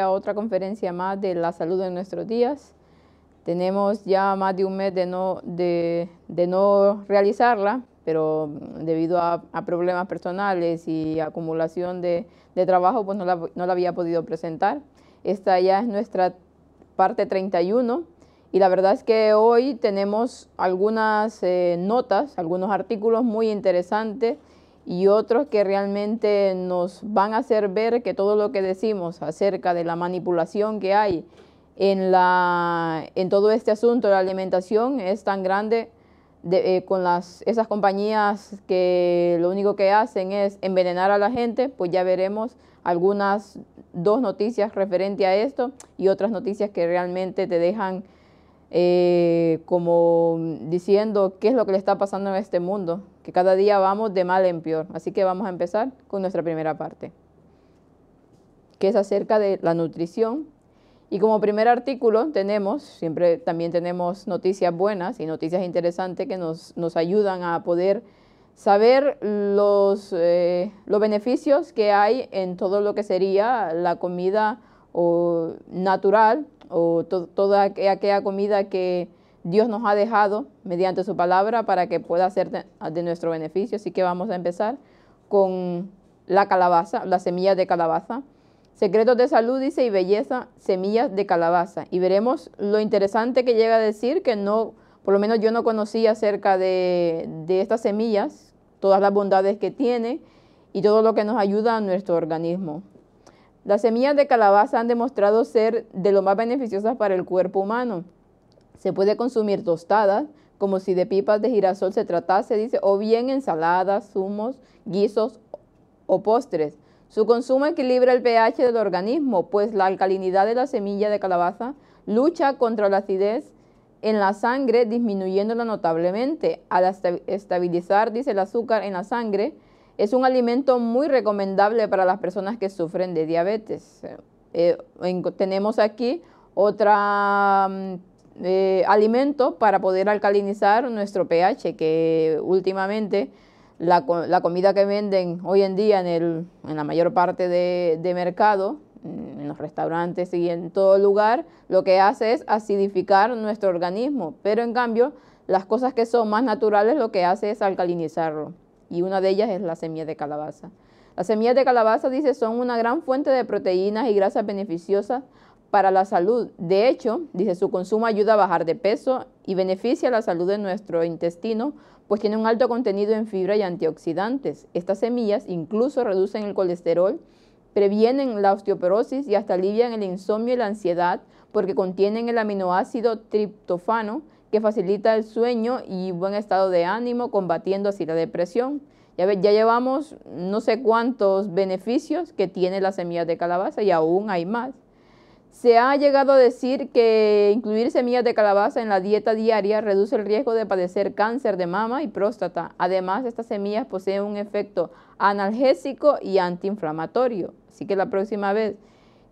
a otra conferencia más de la salud de nuestros días. Tenemos ya más de un mes de no, de, no realizarla, pero debido a, problemas personales y acumulación de, de trabajo, pues no la, no la, había podido presentar. Esta ya es nuestra parte 31 y la verdad es que hoy tenemos algunas eh, notas, algunos artículos muy interesantes y otros que realmente nos van a hacer ver que todo lo que decimos acerca de la manipulación que hay en, la, en todo este asunto de la alimentación es tan grande eh, con las, esas compañías que lo único que hacen es envenenar a la gente, pues ya veremos algunas dos noticias referente a esto y otras noticias que realmente te dejan eh, como diciendo qué es lo que le está pasando en este mundo, que cada día vamos de mal en peor. Así que vamos a empezar con nuestra primera parte, que es acerca de la nutrición. Y como primer artículo tenemos, siempre también tenemos noticias buenas y noticias interesantes que nos, ayudan a poder saber los, eh, los beneficios que hay en todo lo que sería la comida o natural o toda aquella comida que Dios nos ha dejado mediante su palabra para que pueda ser de, nuestro beneficio. Así que vamos a empezar con la calabaza, las semillas de calabaza. Secretos de salud, dice, y belleza, semillas de calabaza. Y veremos lo interesante que llega a decir, que no, por lo menos yo no conocía acerca de, de estas semillas, todas las bondades que tiene y todo lo que nos ayuda a nuestro organismo. Las semillas de calabaza han demostrado ser de lo más beneficiosas para el cuerpo humano. Se puede consumir tostadas, como si de pipas de girasol se tratase, dice, o bien ensaladas, zumos, guisos o postres. Su consumo equilibra el pH del organismo, pues la alcalinidad de la semilla de calabaza lucha contra la acidez en la sangre, disminuyéndola notablemente. Al estabilizar, dice, el azúcar en la sangre, es un alimento muy recomendable para las personas que sufren de diabetes. Eh, tenemos aquí otro mm, eh, alimento para poder alcalinizar nuestro pH, que últimamente la, comida que venden hoy en día en, la mayor parte de, de mercado, mm, en los restaurantes y en todo lugar, lo que hace es acidificar nuestro organismo, pero en cambio las cosas que son más naturales lo que hace es alcalinizarlo y una de ellas es la semilla de calabaza. Las semillas de calabaza, dice, son una gran fuente de proteínas y grasas beneficiosas para la salud. De hecho, dice, su consumo ayuda a bajar de peso y beneficia la salud de nuestro intestino, pues tiene un alto contenido en fibra y antioxidantes. Estas semillas incluso reducen el colesterol, previenen la osteoporosis y hasta alivian el insomnio y la ansiedad porque contienen el aminoácido triptofano, que facilita el sueño y buen estado de ánimo, combatiendo así la depresión. Ya, ya llevamos no sé cuántos beneficios que tiene la semilla de calabaza y aún hay más. Se ha llegado a decir que incluir semillas de calabaza en la dieta diaria reduce el riesgo de padecer cáncer de mama y próstata. Además, estas semillas poseen un efecto analgésico y antiinflamatorio. Así que la próxima vez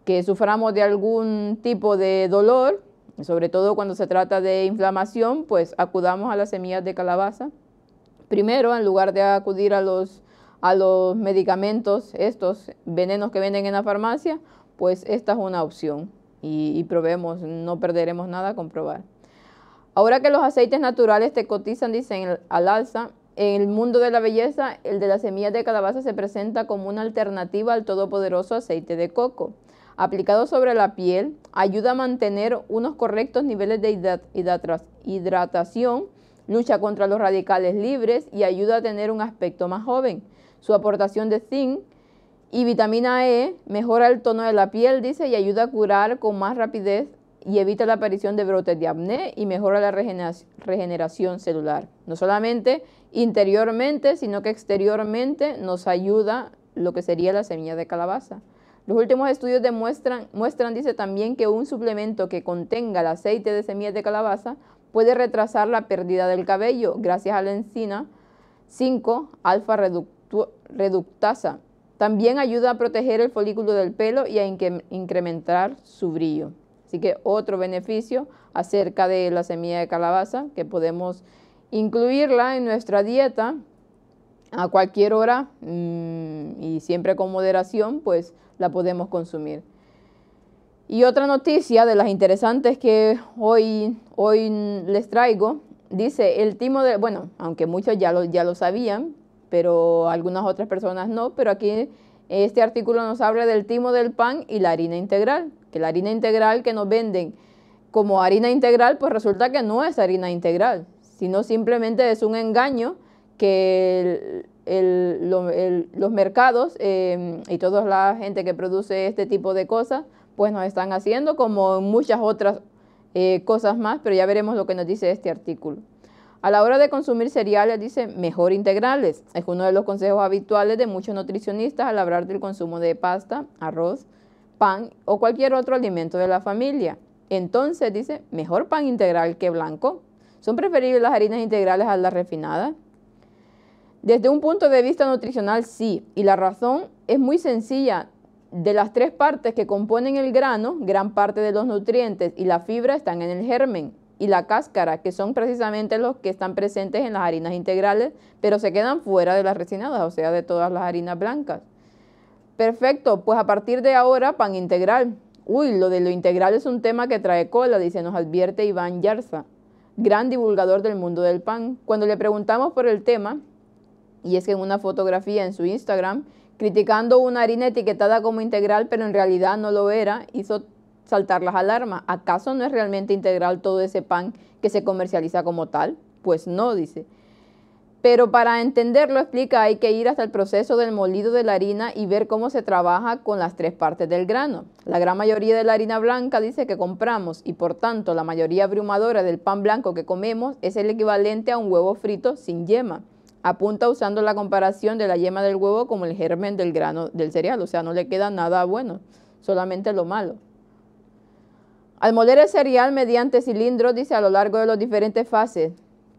que suframos de algún tipo de dolor, sobre todo cuando se trata de inflamación, pues acudamos a las semillas de calabaza. Primero, en lugar de acudir a los, medicamentos, estos venenos que venden en la farmacia, pues esta es una opción y, probemos, no perderemos nada comprobar. Ahora que los aceites naturales te cotizan, dicen, al alza, en el mundo de la belleza, el de las semillas de calabaza se presenta como una alternativa al todopoderoso aceite de coco aplicado sobre la piel, ayuda a mantener unos correctos niveles de hidratación, lucha contra los radicales libres y ayuda a tener un aspecto más joven. Su aportación de zinc y vitamina E mejora el tono de la piel, dice, y ayuda a curar con más rapidez y evita la aparición de brotes de acné y mejora la regeneración celular. No solamente interiormente, sino que exteriormente nos ayuda lo que sería la semilla de calabaza. Los últimos estudios demuestran, muestran, dice también, que un suplemento que contenga el aceite de semillas de calabaza puede retrasar la pérdida del cabello gracias a la encina 5 alfa reductasa. También ayuda a proteger el folículo del pelo y a incrementar su brillo. Así que otro beneficio acerca de la semilla de calabaza que podemos incluirla en nuestra dieta a cualquier hora mm, y siempre con moderación, pues la podemos consumir. Y otra noticia de las interesantes que hoy, hoy les traigo, dice el timo de, bueno, aunque muchos ya lo, ya lo sabían, pero algunas otras personas no, pero aquí este artículo nos habla del timo del pan y la harina integral, que la harina integral que nos venden como harina integral, pues resulta que no es harina integral, sino simplemente es un engaño que los mercados em, y toda la gente que produce este tipo de cosas, pues nos están haciendo como muchas otras eh, cosas más, pero ya veremos lo que nos dice este artículo. A la hora de consumir cereales, dice, mejor integrales. Es uno de los consejos habituales de muchos nutricionistas al hablar del consumo de pasta, arroz, pan o cualquier otro alimento de la familia. Entonces, dice, mejor pan integral que blanco. Son preferibles las harinas integrales a las refinadas. Desde un punto de vista nutricional, sí, y la razón es muy sencilla. De las tres partes que componen el grano, gran parte de los nutrientes y la fibra están en el germen y la cáscara, que son precisamente los que están presentes en las harinas integrales, pero se quedan fuera de las resinadas, o sea, de todas las harinas blancas. Perfecto, pues a partir de ahora, pan integral. Uy, lo de lo integral es un tema que trae cola, dice, nos advierte Iván Yarza, gran divulgador del mundo del pan. Cuando le preguntamos por el tema, y es que en una fotografía en su Instagram, criticando una harina etiquetada como integral, pero en realidad no lo era, hizo saltar las alarmas. ¿Acaso no es realmente integral todo ese pan que se comercializa como tal? Pues no, dice. Pero para entenderlo, explica, hay que ir hasta el proceso del molido de la harina y ver cómo se trabaja con las tres partes del grano. La gran mayoría de la harina blanca dice que compramos y por tanto la mayoría abrumadora del pan blanco que comemos es el equivalente a un huevo frito sin yema apunta usando la comparación de la yema del huevo como el germen del grano del cereal, o sea, no le queda nada bueno, solamente lo malo. Al moler el cereal mediante cilindros, dice a lo largo de las diferentes fases,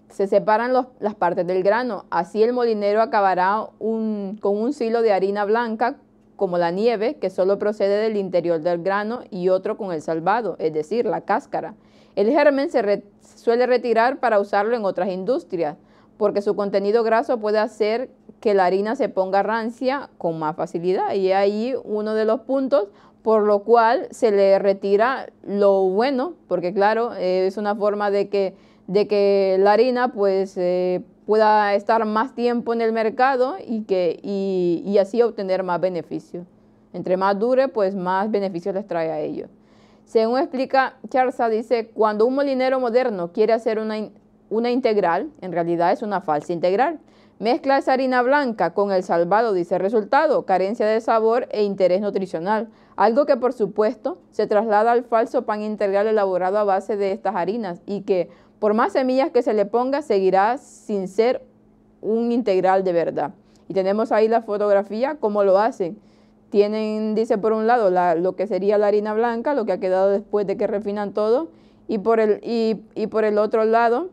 se separan las partes del grano. Así el molinero acabará con un silo de harina blanca como la nieve, que solo procede del interior del grano, y otro con el salvado, es decir, la cáscara. El germen se suele retirar para usarlo en otras industrias porque su contenido graso puede hacer que la harina se ponga rancia con más facilidad. Y ahí uno de los puntos por lo cual se le retira lo bueno, porque claro, eh, es una forma de que, de que la harina pues eh, pueda estar más tiempo en el mercado y, que, así obtener más beneficio. Entre más dure, pues más beneficios les trae a ellos. Según explica Charza, dice, cuando un molinero moderno quiere hacer una, una integral, en realidad es una falsa integral. Mezcla esa harina blanca con el salvado, dice resultado, carencia de sabor e interés nutricional, algo que por supuesto se traslada al falso pan integral elaborado a base de estas harinas y que por más semillas que se le ponga seguirá sin ser un integral de verdad. Y tenemos ahí la fotografía, cómo lo hacen. Tienen, dice por un lado, lo que sería la harina blanca, lo que ha quedado después de que refinan todo, y por el, y por el otro lado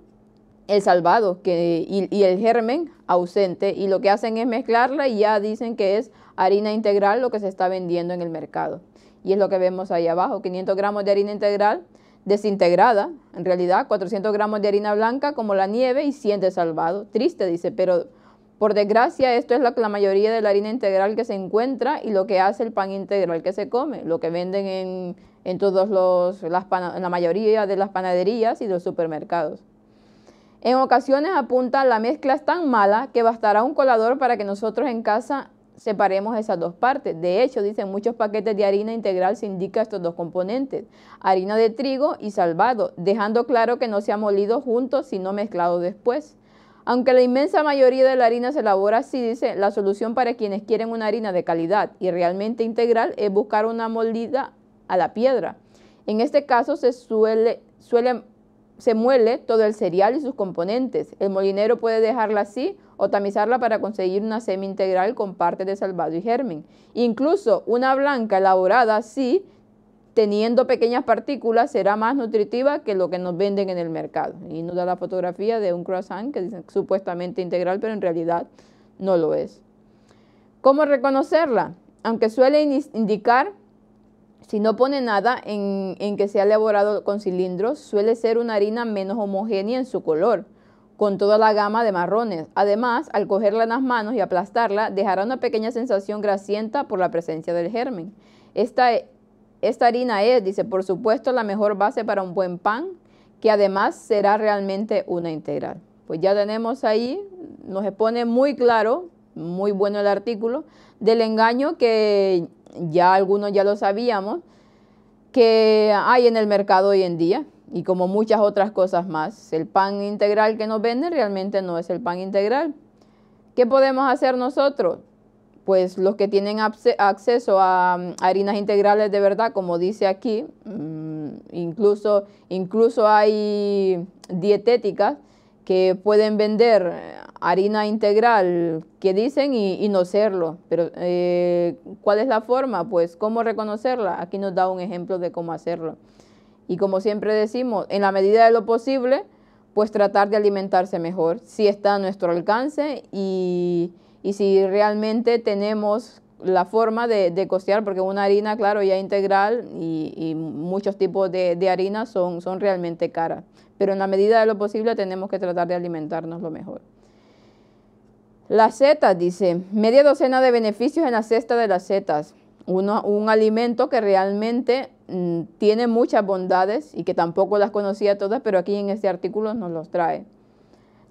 el salvado que, y, el germen ausente y lo que hacen es mezclarla y ya dicen que es harina integral lo que se está vendiendo en el mercado. Y es lo que vemos ahí abajo, 500 gramos de harina integral desintegrada, en realidad 400 gramos de harina blanca como la nieve y 100 de salvado. Triste dice, pero por desgracia esto es la, mayoría de la harina integral que se encuentra y lo que hace el pan integral que se come, lo que venden en, todos los, las, la mayoría de las panaderías y los supermercados. En ocasiones apunta, la mezcla es tan mala que bastará un colador para que nosotros en casa separemos esas dos partes. De hecho, dicen muchos paquetes de harina integral se indica estos dos componentes, harina de trigo y salvado, dejando claro que no se ha molido juntos sino mezclado después. Aunque la inmensa mayoría de la harina se elabora así, dice, la solución para quienes quieren una harina de calidad y realmente integral es buscar una molida a la piedra. En este caso se suele se muele todo el cereal y sus componentes. El molinero puede dejarla así o tamizarla para conseguir una semi integral con parte de salvado y germen. Incluso una blanca elaborada así, teniendo pequeñas partículas, será más nutritiva que lo que nos venden en el mercado. Y nos da la fotografía de un croissant que dicen supuestamente integral, pero en realidad no lo es. ¿Cómo reconocerla? Aunque suele indicar si no pone nada en, en que sea elaborado con cilindros, suele ser una harina menos homogénea en su color, con toda la gama de marrones. Además, al cogerla en las manos y aplastarla, dejará una pequeña sensación grasienta por la presencia del germen. Esta, esta harina es, dice, por supuesto, la mejor base para un buen pan, que además será realmente una integral. Pues ya tenemos ahí, nos expone muy claro, muy bueno el artículo, del engaño que ya algunos ya lo sabíamos, que hay en el mercado hoy en día y como muchas otras cosas más. El pan integral que nos venden realmente no es el pan integral. ¿Qué podemos hacer nosotros? Pues los que tienen acceso a harinas integrales de verdad, como dice aquí, mm, incluso, incluso hay dietéticas que pueden vender harina integral que dicen y, no serlo. Pero eh, ¿cuál es la forma? Pues cómo reconocerla. Aquí nos da un ejemplo de cómo hacerlo. Y como siempre decimos, en la medida de lo posible, pues tratar de alimentarse mejor, si está a nuestro alcance y, si realmente tenemos la forma de, costear, porque una harina, claro, ya integral y, muchos tipos de, de harinas son, son realmente caras. Pero en la medida de lo posible tenemos que tratar de alimentarnos lo mejor. Las setas, dice, media docena de beneficios en la cesta de las setas. un alimento que realmente mm, tiene muchas bondades y que tampoco las conocía todas, pero aquí en este artículo nos los trae.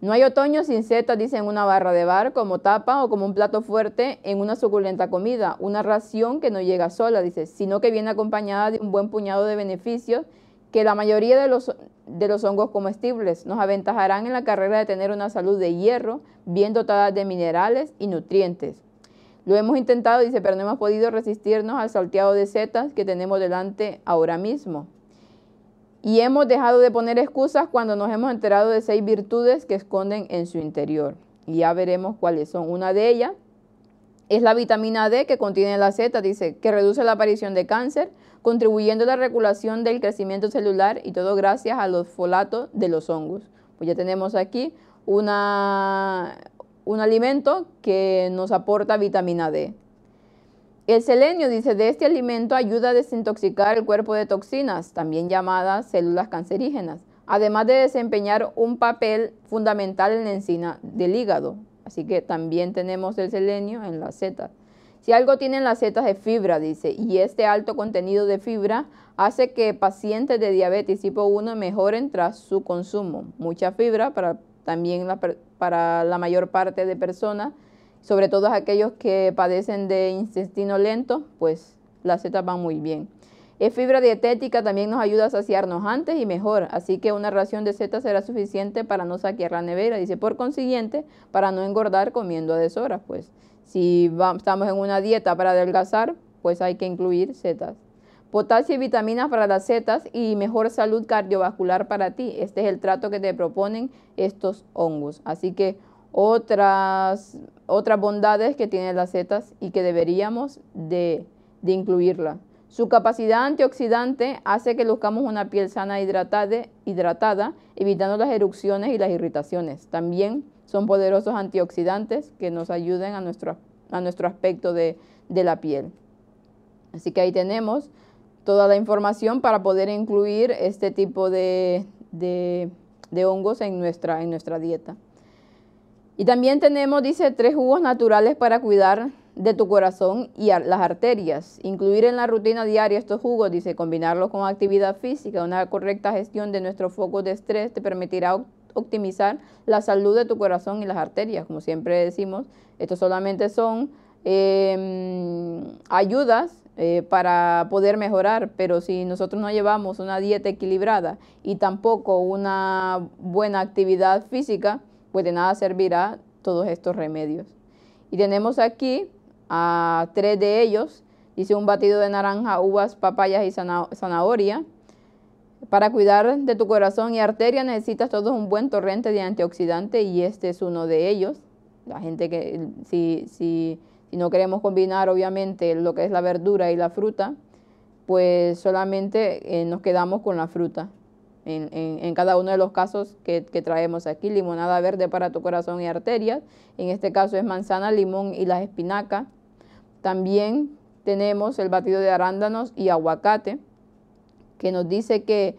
No hay otoño sin setas, dice en una barra de bar, como tapa o como un plato fuerte en una suculenta comida, una ración que no llega sola, dice, sino que viene acompañada de un buen puñado de beneficios que la mayoría de los, hongos comestibles nos aventajarán en la carrera de tener una salud de hierro bien dotada de minerales y nutrientes. Lo hemos intentado, dice, pero no hemos podido resistirnos al salteado de setas que tenemos delante ahora mismo. Y hemos dejado de poner excusas cuando nos hemos enterado de seis virtudes que esconden en su interior. Y ya veremos cuáles son. Una de ellas es la vitamina D que contiene la seta, dice, que reduce la aparición de cáncer, contribuyendo a la regulación del crecimiento celular y todo gracias a los folatos de los hongos. Pues ya tenemos aquí un alimento que nos aporta vitamina D. El selenio, dice, de este alimento ayuda a desintoxicar el cuerpo de toxinas, también llamadas células cancerígenas, además de desempeñar un papel fundamental en la enzima del hígado. Así que también tenemos el selenio en la seta. Si algo tienen las setas de fibra, dice, y este alto contenido de fibra hace que pacientes de diabetes tipo 1 mejoren tras su consumo. Mucha fibra para también la, para la mayor parte de personas, sobre todo aquellos que padecen de intestino lento, pues las setas van muy bien. Es fibra dietética, también nos ayuda a saciarnos antes y mejor, así que una ración de setas será suficiente para no saquear la nevera, dice, por consiguiente, para no engordar comiendo a deshoras, pues. Si estamos en una dieta para adelgazar, pues hay que incluir setas. Potasio y vitaminas para las setas y mejor salud cardiovascular para ti. Este es el trato que te proponen estos hongos. Así que otras, otras bondades que tienen las setas y que deberíamos de, incluirla. Su capacidad antioxidante hace que buscamos una piel sana hidratada, hidratada, evitando las erupciones y las irritaciones. También son poderosos antioxidantes que nos ayudan a nuestro, a nuestro aspecto de, la piel. Así que ahí tenemos toda la información para poder incluir este tipo de, hongos en nuestra, en nuestra dieta. Y también tenemos, dice, tres jugos naturales para cuidar de tu corazón y las arterias. Incluir en la rutina diaria estos jugos, dice, combinarlos con actividad física, una correcta gestión de nuestro foco de estrés te permitirá optimizar la salud de tu corazón y las arterias, como siempre decimos. Estos solamente son em, ayudas eh, para poder mejorar, pero si nosotros no llevamos una dieta equilibrada y tampoco una buena actividad física, pues de nada servirá todos estos remedios. Y tenemos aquí a tres de ellos, dice un batido de naranja, uvas, papayas y zanahoria, para cuidar de tu corazón y arteria necesitas todo un buen torrente de antioxidante y este es uno de ellos. La gente que, si, si, no queremos combinar obviamente lo que es la verdura y la fruta, pues solamente eh, nos quedamos con la fruta. En, cada uno de los casos que, traemos aquí, limonada verde para tu corazón y arterias, en este caso es manzana, limón y las espinacas. También tenemos el batido de arándanos y aguacate que nos dice que,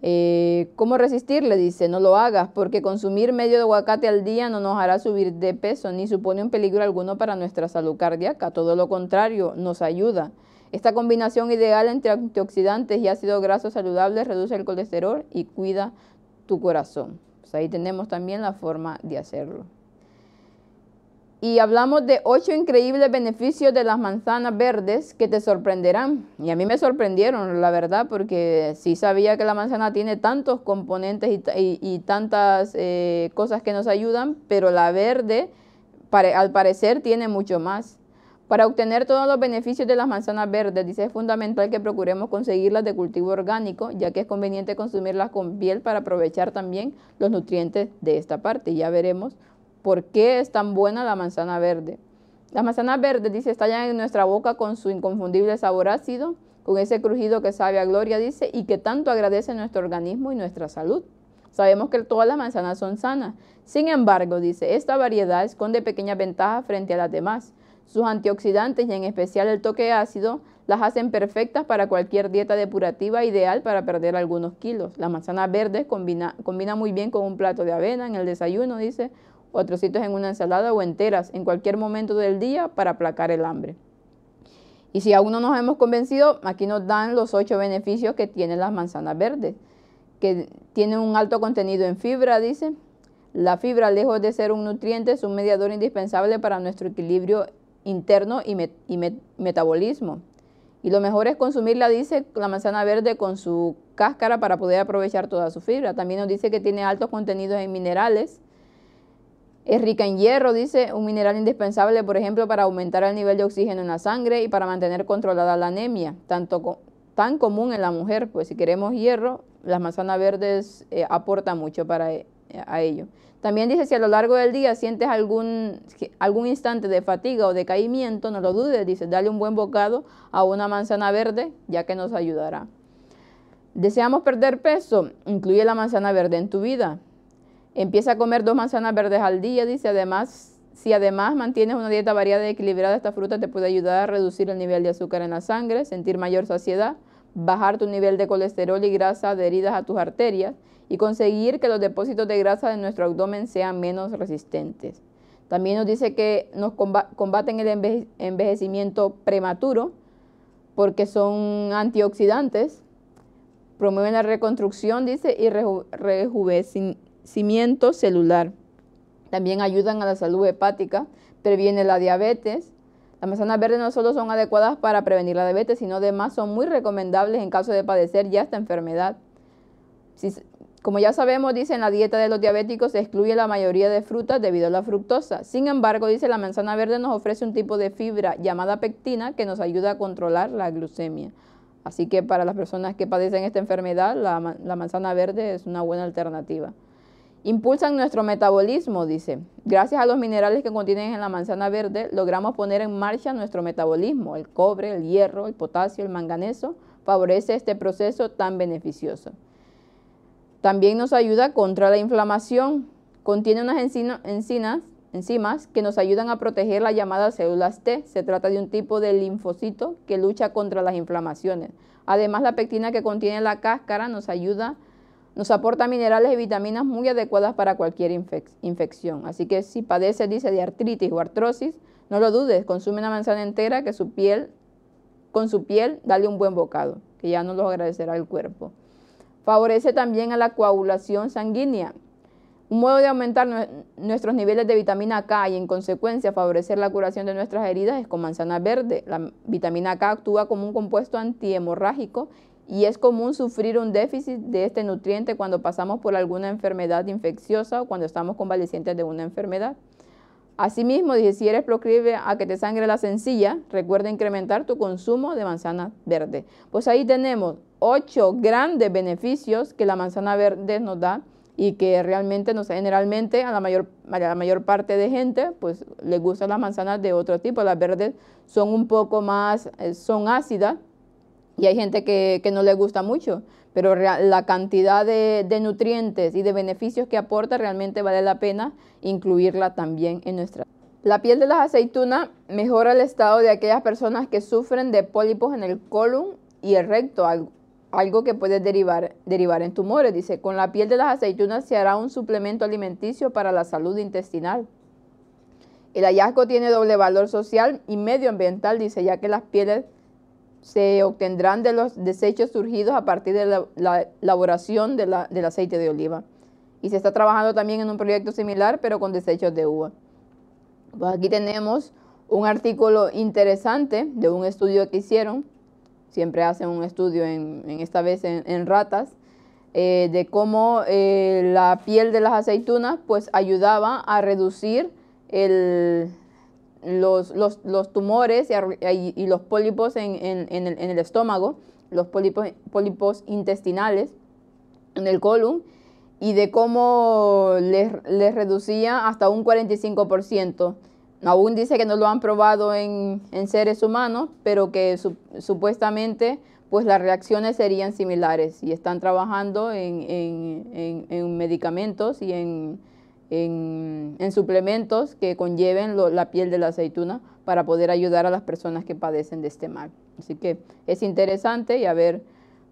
eh, ¿cómo ¿cómo resistirle? Dice, no lo hagas, porque consumir medio de aguacate al día no nos hará subir de peso ni supone un peligro alguno para nuestra salud cardíaca, todo lo contrario, nos ayuda. Esta combinación ideal entre antioxidantes y ácidos grasos saludables reduce el colesterol y cuida tu corazón. Pues ahí tenemos también la forma de hacerlo y hablamos de ocho increíbles beneficios de las manzanas verdes que te sorprenderán. Y a mí me sorprendieron, la verdad, porque sí sabía que la manzana tiene tantos componentes y, tantas eh, cosas que nos ayudan, pero la verde al parecer tiene mucho más. Para obtener todos los beneficios de las manzanas verdes, dice, es fundamental que procuremos conseguirlas de cultivo orgánico, ya que es conveniente consumirlas con piel para aprovechar también los nutrientes de esta parte. Ya veremos ¿Por qué es tan buena la manzana verde? La manzana verde, dice, ya en nuestra boca con su inconfundible sabor ácido, con ese crujido que sabe a gloria, dice, y que tanto agradece nuestro organismo y nuestra salud. Sabemos que todas las manzanas son sanas. Sin embargo, dice, esta variedad esconde pequeñas ventajas frente a las demás. Sus antioxidantes y en especial el toque ácido las hacen perfectas para cualquier dieta depurativa ideal para perder algunos kilos. La manzana verde combina, combina muy bien con un plato de avena en el desayuno, dice, o en una ensalada o enteras en cualquier momento del día para aplacar el hambre. Y si aún no nos hemos convencido, aquí nos dan los ocho beneficios que tienen las manzanas verdes, que tienen un alto contenido en fibra, dice. La fibra, lejos de ser un nutriente, es un mediador indispensable para nuestro equilibrio interno y, metabolismo. Y lo mejor es consumirla, dice la manzana verde, con su cáscara para poder aprovechar toda su fibra. También nos dice que tiene altos contenidos en minerales, es rica en hierro, dice, un mineral indispensable, por ejemplo, para aumentar el nivel de oxígeno en la sangre y para mantener controlada la anemia, tanto tan común en la mujer, pues si queremos hierro, las manzanas verdes eh, aportan mucho para eh, a ello. También dice, si a lo largo del día sientes algún, algún instante de fatiga o decaimiento, no lo dudes, dice, dale un buen bocado a una manzana verde, ya que nos ayudará. Deseamos perder peso, incluye la manzana verde en tu vida. Empieza a comer dos manzanas verdes al día, dice, además, si además mantienes una dieta variada y equilibrada, esta fruta te puede ayudar a reducir el nivel de azúcar en la sangre, sentir mayor saciedad, bajar tu nivel de colesterol y grasa adheridas a tus arterias y conseguir que los depósitos de grasa de nuestro abdomen sean menos resistentes. También nos dice que nos combaten el envejecimiento prematuro porque son antioxidantes, promueven la reconstrucción, dice, y rejuvenecen cimiento celular. También ayudan a la salud hepática, previene la diabetes. Las manzanas verdes no solo son adecuadas para prevenir la diabetes, sino además son muy recomendables en caso de padecer ya esta enfermedad. como ya sabemos, dicen la dieta de los diabéticos se excluye la mayoría de frutas debido a la fructosa. Sin embargo, dice la manzana verde nos ofrece un tipo de fibra llamada pectina que nos ayuda a controlar la glucemia. Así que para las personas que padecen esta enfermedad, la manzana verde es una buena alternativa. Impulsan nuestro metabolismo, dice. Gracias a los minerales que contienen en la manzana verde, logramos poner en marcha nuestro metabolismo. El cobre, el hierro, el potasio, el manganeso favorece este proceso tan beneficioso. También nos ayuda contra la inflamación. Contiene unas enzimas que nos ayudan a proteger las llamadas células T. Se trata de un tipo de linfocito que lucha contra las inflamaciones. Además, la pectina que contiene la cáscara nos ayuda a nos aporta minerales y vitaminas muy adecuadas para cualquier infección. Así que si padece, dice, de artritis o artrosis, no lo dudes, consume una manzana entera que su piel, con su piel, dale un buen bocado, que ya no lo agradecerá el cuerpo. Favorece también a la coagulación sanguínea. Un modo de aumentar nuestros niveles de vitamina K y en consecuencia favorecer la curación de nuestras heridas es con manzana verde. La vitamina K actúa como un compuesto antihemorrágico y es común sufrir un déficit de este nutriente cuando pasamos por alguna enfermedad infecciosa o cuando estamos convalecientes de una enfermedad. Asimismo, dije, si eres proclive a que te sangre la sencilla, recuerda incrementar tu consumo de manzana verde. Pues ahí tenemos ocho grandes beneficios que la manzana verde nos da y que realmente nos, generalmente a la mayor, la mayor parte de gente pues les gustan las manzanas de otro tipo, las verdes son un poco más, eh, son ácidas, y hay gente que, no le gusta mucho, pero la cantidad de, nutrientes y de beneficios que aporta realmente vale la pena incluirla también en nuestra. La piel de las aceitunas mejora el estado de aquellas personas que sufren de pólipos en el colon y el recto, algo, que puede derivar, derivar en tumores. Dice, con la piel de las aceitunas se hará un suplemento alimenticio para la salud intestinal. El hallazgo tiene doble valor social y medioambiental, dice, ya que las pieles se obtendrán de los desechos surgidos a partir de la, elaboración del aceite de oliva. Y se está trabajando también en un proyecto similar, pero con desechos de uva. Pues aquí tenemos un artículo interesante de un estudio que hicieron. Siempre hacen un estudio, en, esta vez en, ratas, eh, de cómo eh, la piel de las aceitunas pues ayudaba a reducir el, los, los, los tumores y, los pólipos en, en, el, estómago, los pólipos, intestinales, en el colon, y de cómo les, les reducía hasta un 45%. Aún dice que no lo han probado en, seres humanos, pero que supuestamente pues las reacciones serían similares y están trabajando en, medicamentos y en, en, suplementos que conlleven la piel de la aceituna para poder ayudar a las personas que padecen de este mal. Así que es interesante y a ver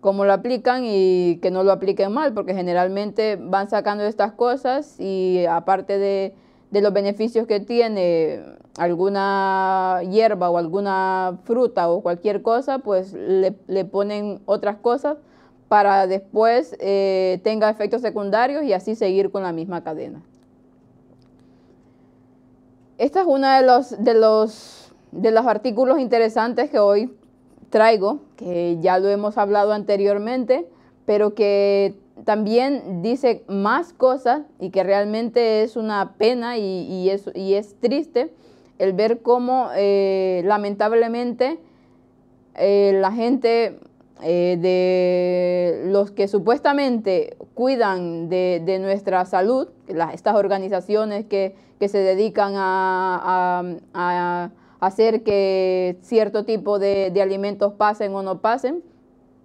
cómo lo aplican y que no lo apliquen mal, porque generalmente van sacando estas cosas y aparte de, los beneficios que tiene alguna hierba o alguna fruta o cualquier cosa, pues le, ponen otras cosas para después eh, tenga efectos secundarios y así seguir con la misma cadena. Esta es uno de los, de los, artículos interesantes que hoy traigo, que ya lo hemos hablado anteriormente, pero que también dice más cosas y que realmente es una pena y, y, es, triste el ver cómo eh, lamentablemente eh, la gente eh, de los que supuestamente cuidan de, nuestra salud, estas organizaciones que que se dedican a, hacer que cierto tipo de, alimentos pasen o no pasen,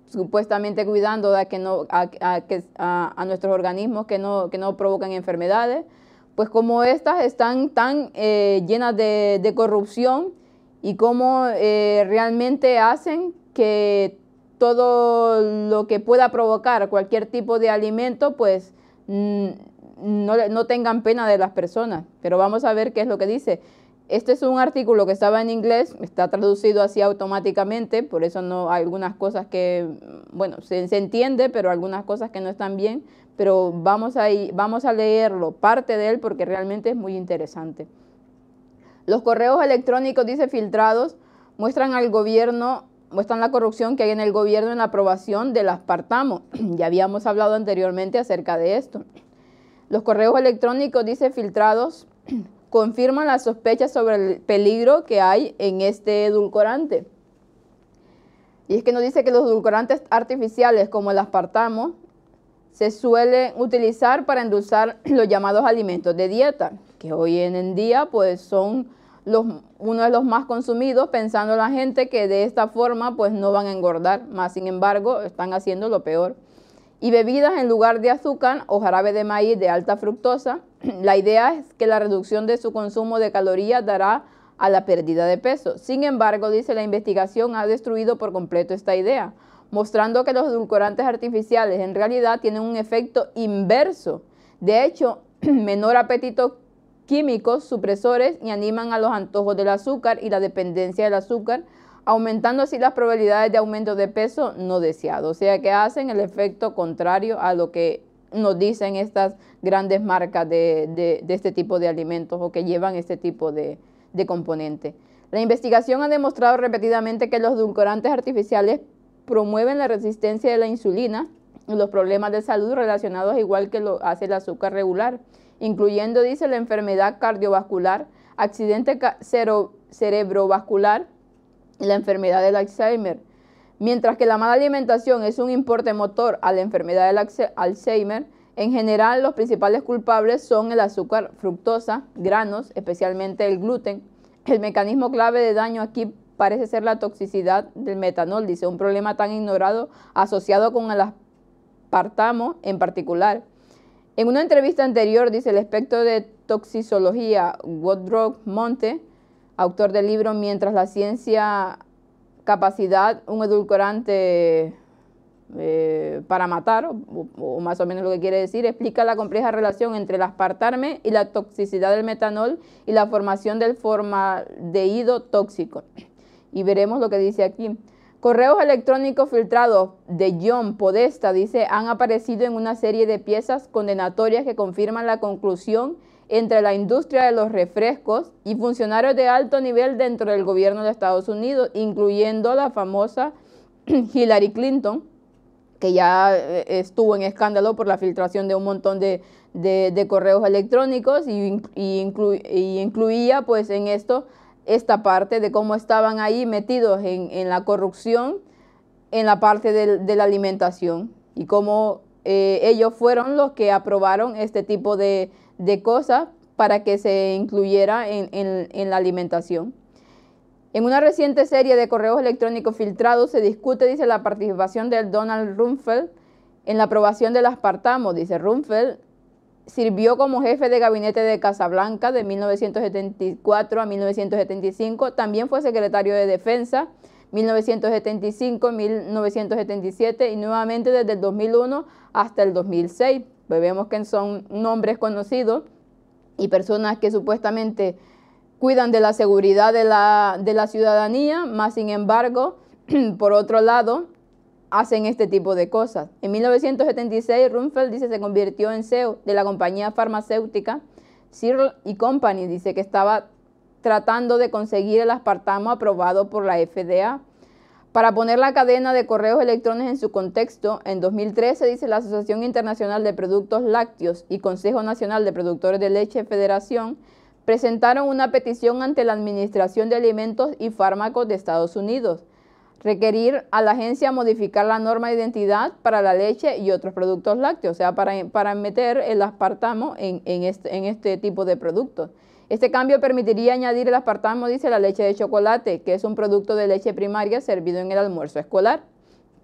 supuestamente cuidando que no, a, nuestros organismos que no, no provocan enfermedades, pues como estas están tan eh, llenas de, corrupción y como eh, realmente hacen que todo lo que pueda provocar cualquier tipo de alimento, pues mm, no, tengan pena de las personas, pero vamos a ver qué es lo que dice. Este es un artículo que estaba en inglés, está traducido así automáticamente, por eso no hay algunas cosas que, bueno, se, entiende, pero algunas cosas que no están bien, pero vamos a, vamos a leerlo, parte de él, porque realmente es muy interesante. Los correos electrónicos, dice filtrados, muestran al gobierno, muestran la corrupción que hay en el gobierno en la aprobación del aspartamo. ya habíamos hablado anteriormente acerca de esto. Los correos electrónicos, dice filtrados, confirman las sospechas sobre el peligro que hay en este edulcorante. Y es que nos dice que los edulcorantes artificiales como el aspartamo se suelen utilizar para endulzar los llamados alimentos de dieta, que hoy en día pues son los, uno de los más consumidos, pensando la gente que de esta forma pues no van a engordar, más sin embargo están haciendo lo peor y bebidas en lugar de azúcar o jarabe de maíz de alta fructosa. La idea es que la reducción de su consumo de calorías dará a la pérdida de peso. Sin embargo, dice la investigación, ha destruido por completo esta idea, mostrando que los edulcorantes artificiales en realidad tienen un efecto inverso. De hecho, menor apetito químicos supresores y animan a los antojos del azúcar y la dependencia del azúcar aumentando así las probabilidades de aumento de peso no deseado. O sea que hacen el efecto contrario a lo que nos dicen estas grandes marcas de, este tipo de alimentos o que llevan este tipo de, de componente. La investigación ha demostrado repetidamente que los dulcorantes artificiales promueven la resistencia de la insulina y los problemas de salud relacionados igual que lo hace el azúcar regular, incluyendo, dice, la enfermedad cardiovascular, accidente cerebrovascular, la enfermedad del Alzheimer. Mientras que la mala alimentación es un importe motor a la enfermedad del Alzheimer, en general los principales culpables son el azúcar, fructosa, granos, especialmente el gluten. El mecanismo clave de daño aquí parece ser la toxicidad del metanol, dice, un problema tan ignorado asociado con el aspartamo en particular. En una entrevista anterior, dice el espectro de toxicología Woodrow Monte, autor del libro Mientras la ciencia capacidad, un edulcorante eh, para matar, o, más o menos lo que quiere decir, explica la compleja relación entre el aspartame y la toxicidad del metanol y la formación del formaldehído tóxico. Y veremos lo que dice aquí. Correos electrónicos filtrados de John Podesta, dice, han aparecido en una serie de piezas condenatorias que confirman la conclusión entre la industria de los refrescos y funcionarios de alto nivel dentro del gobierno de Estados Unidos, incluyendo la famosa Hillary Clinton, que ya eh, estuvo en escándalo por la filtración de un montón de, correos electrónicos y, incluía pues en esto esta parte de cómo estaban ahí metidos en, la corrupción en la parte de, la alimentación y cómo eh, ellos fueron los que aprobaron este tipo de, de cosas para que se incluyera en, la alimentación. En una reciente serie de correos electrónicos filtrados se discute, dice, la participación del Donald Rumfeld en la aprobación del aspartamo. Dice, Rumfeld sirvió como jefe de gabinete de Casablanca de 1974 a 1975. También fue secretario de Defensa 1975-1977 y nuevamente desde el 2001 hasta el 2006. Pues vemos que son nombres conocidos y personas que supuestamente cuidan de la seguridad de la, ciudadanía, más sin embargo, por otro lado, hacen este tipo de cosas. En 1976, Rumfeld dice se convirtió en CEO de la compañía farmacéutica Searle y Company, dice que estaba tratando de conseguir el aspartamo aprobado por la FDA. Para poner la cadena de correos electrónicos en su contexto, en 2013 dice la Asociación Internacional de Productos Lácteos y Consejo Nacional de Productores de Leche Federación presentaron una petición ante la Administración de Alimentos y Fármacos de Estados Unidos, requerir a la agencia modificar la norma de identidad para la leche y otros productos lácteos, o sea, para, meter el aspartamo este, en este tipo de productos. Este cambio permitiría añadir el aspartamo, dice la leche de chocolate, que es un producto de leche primaria servido en el almuerzo escolar,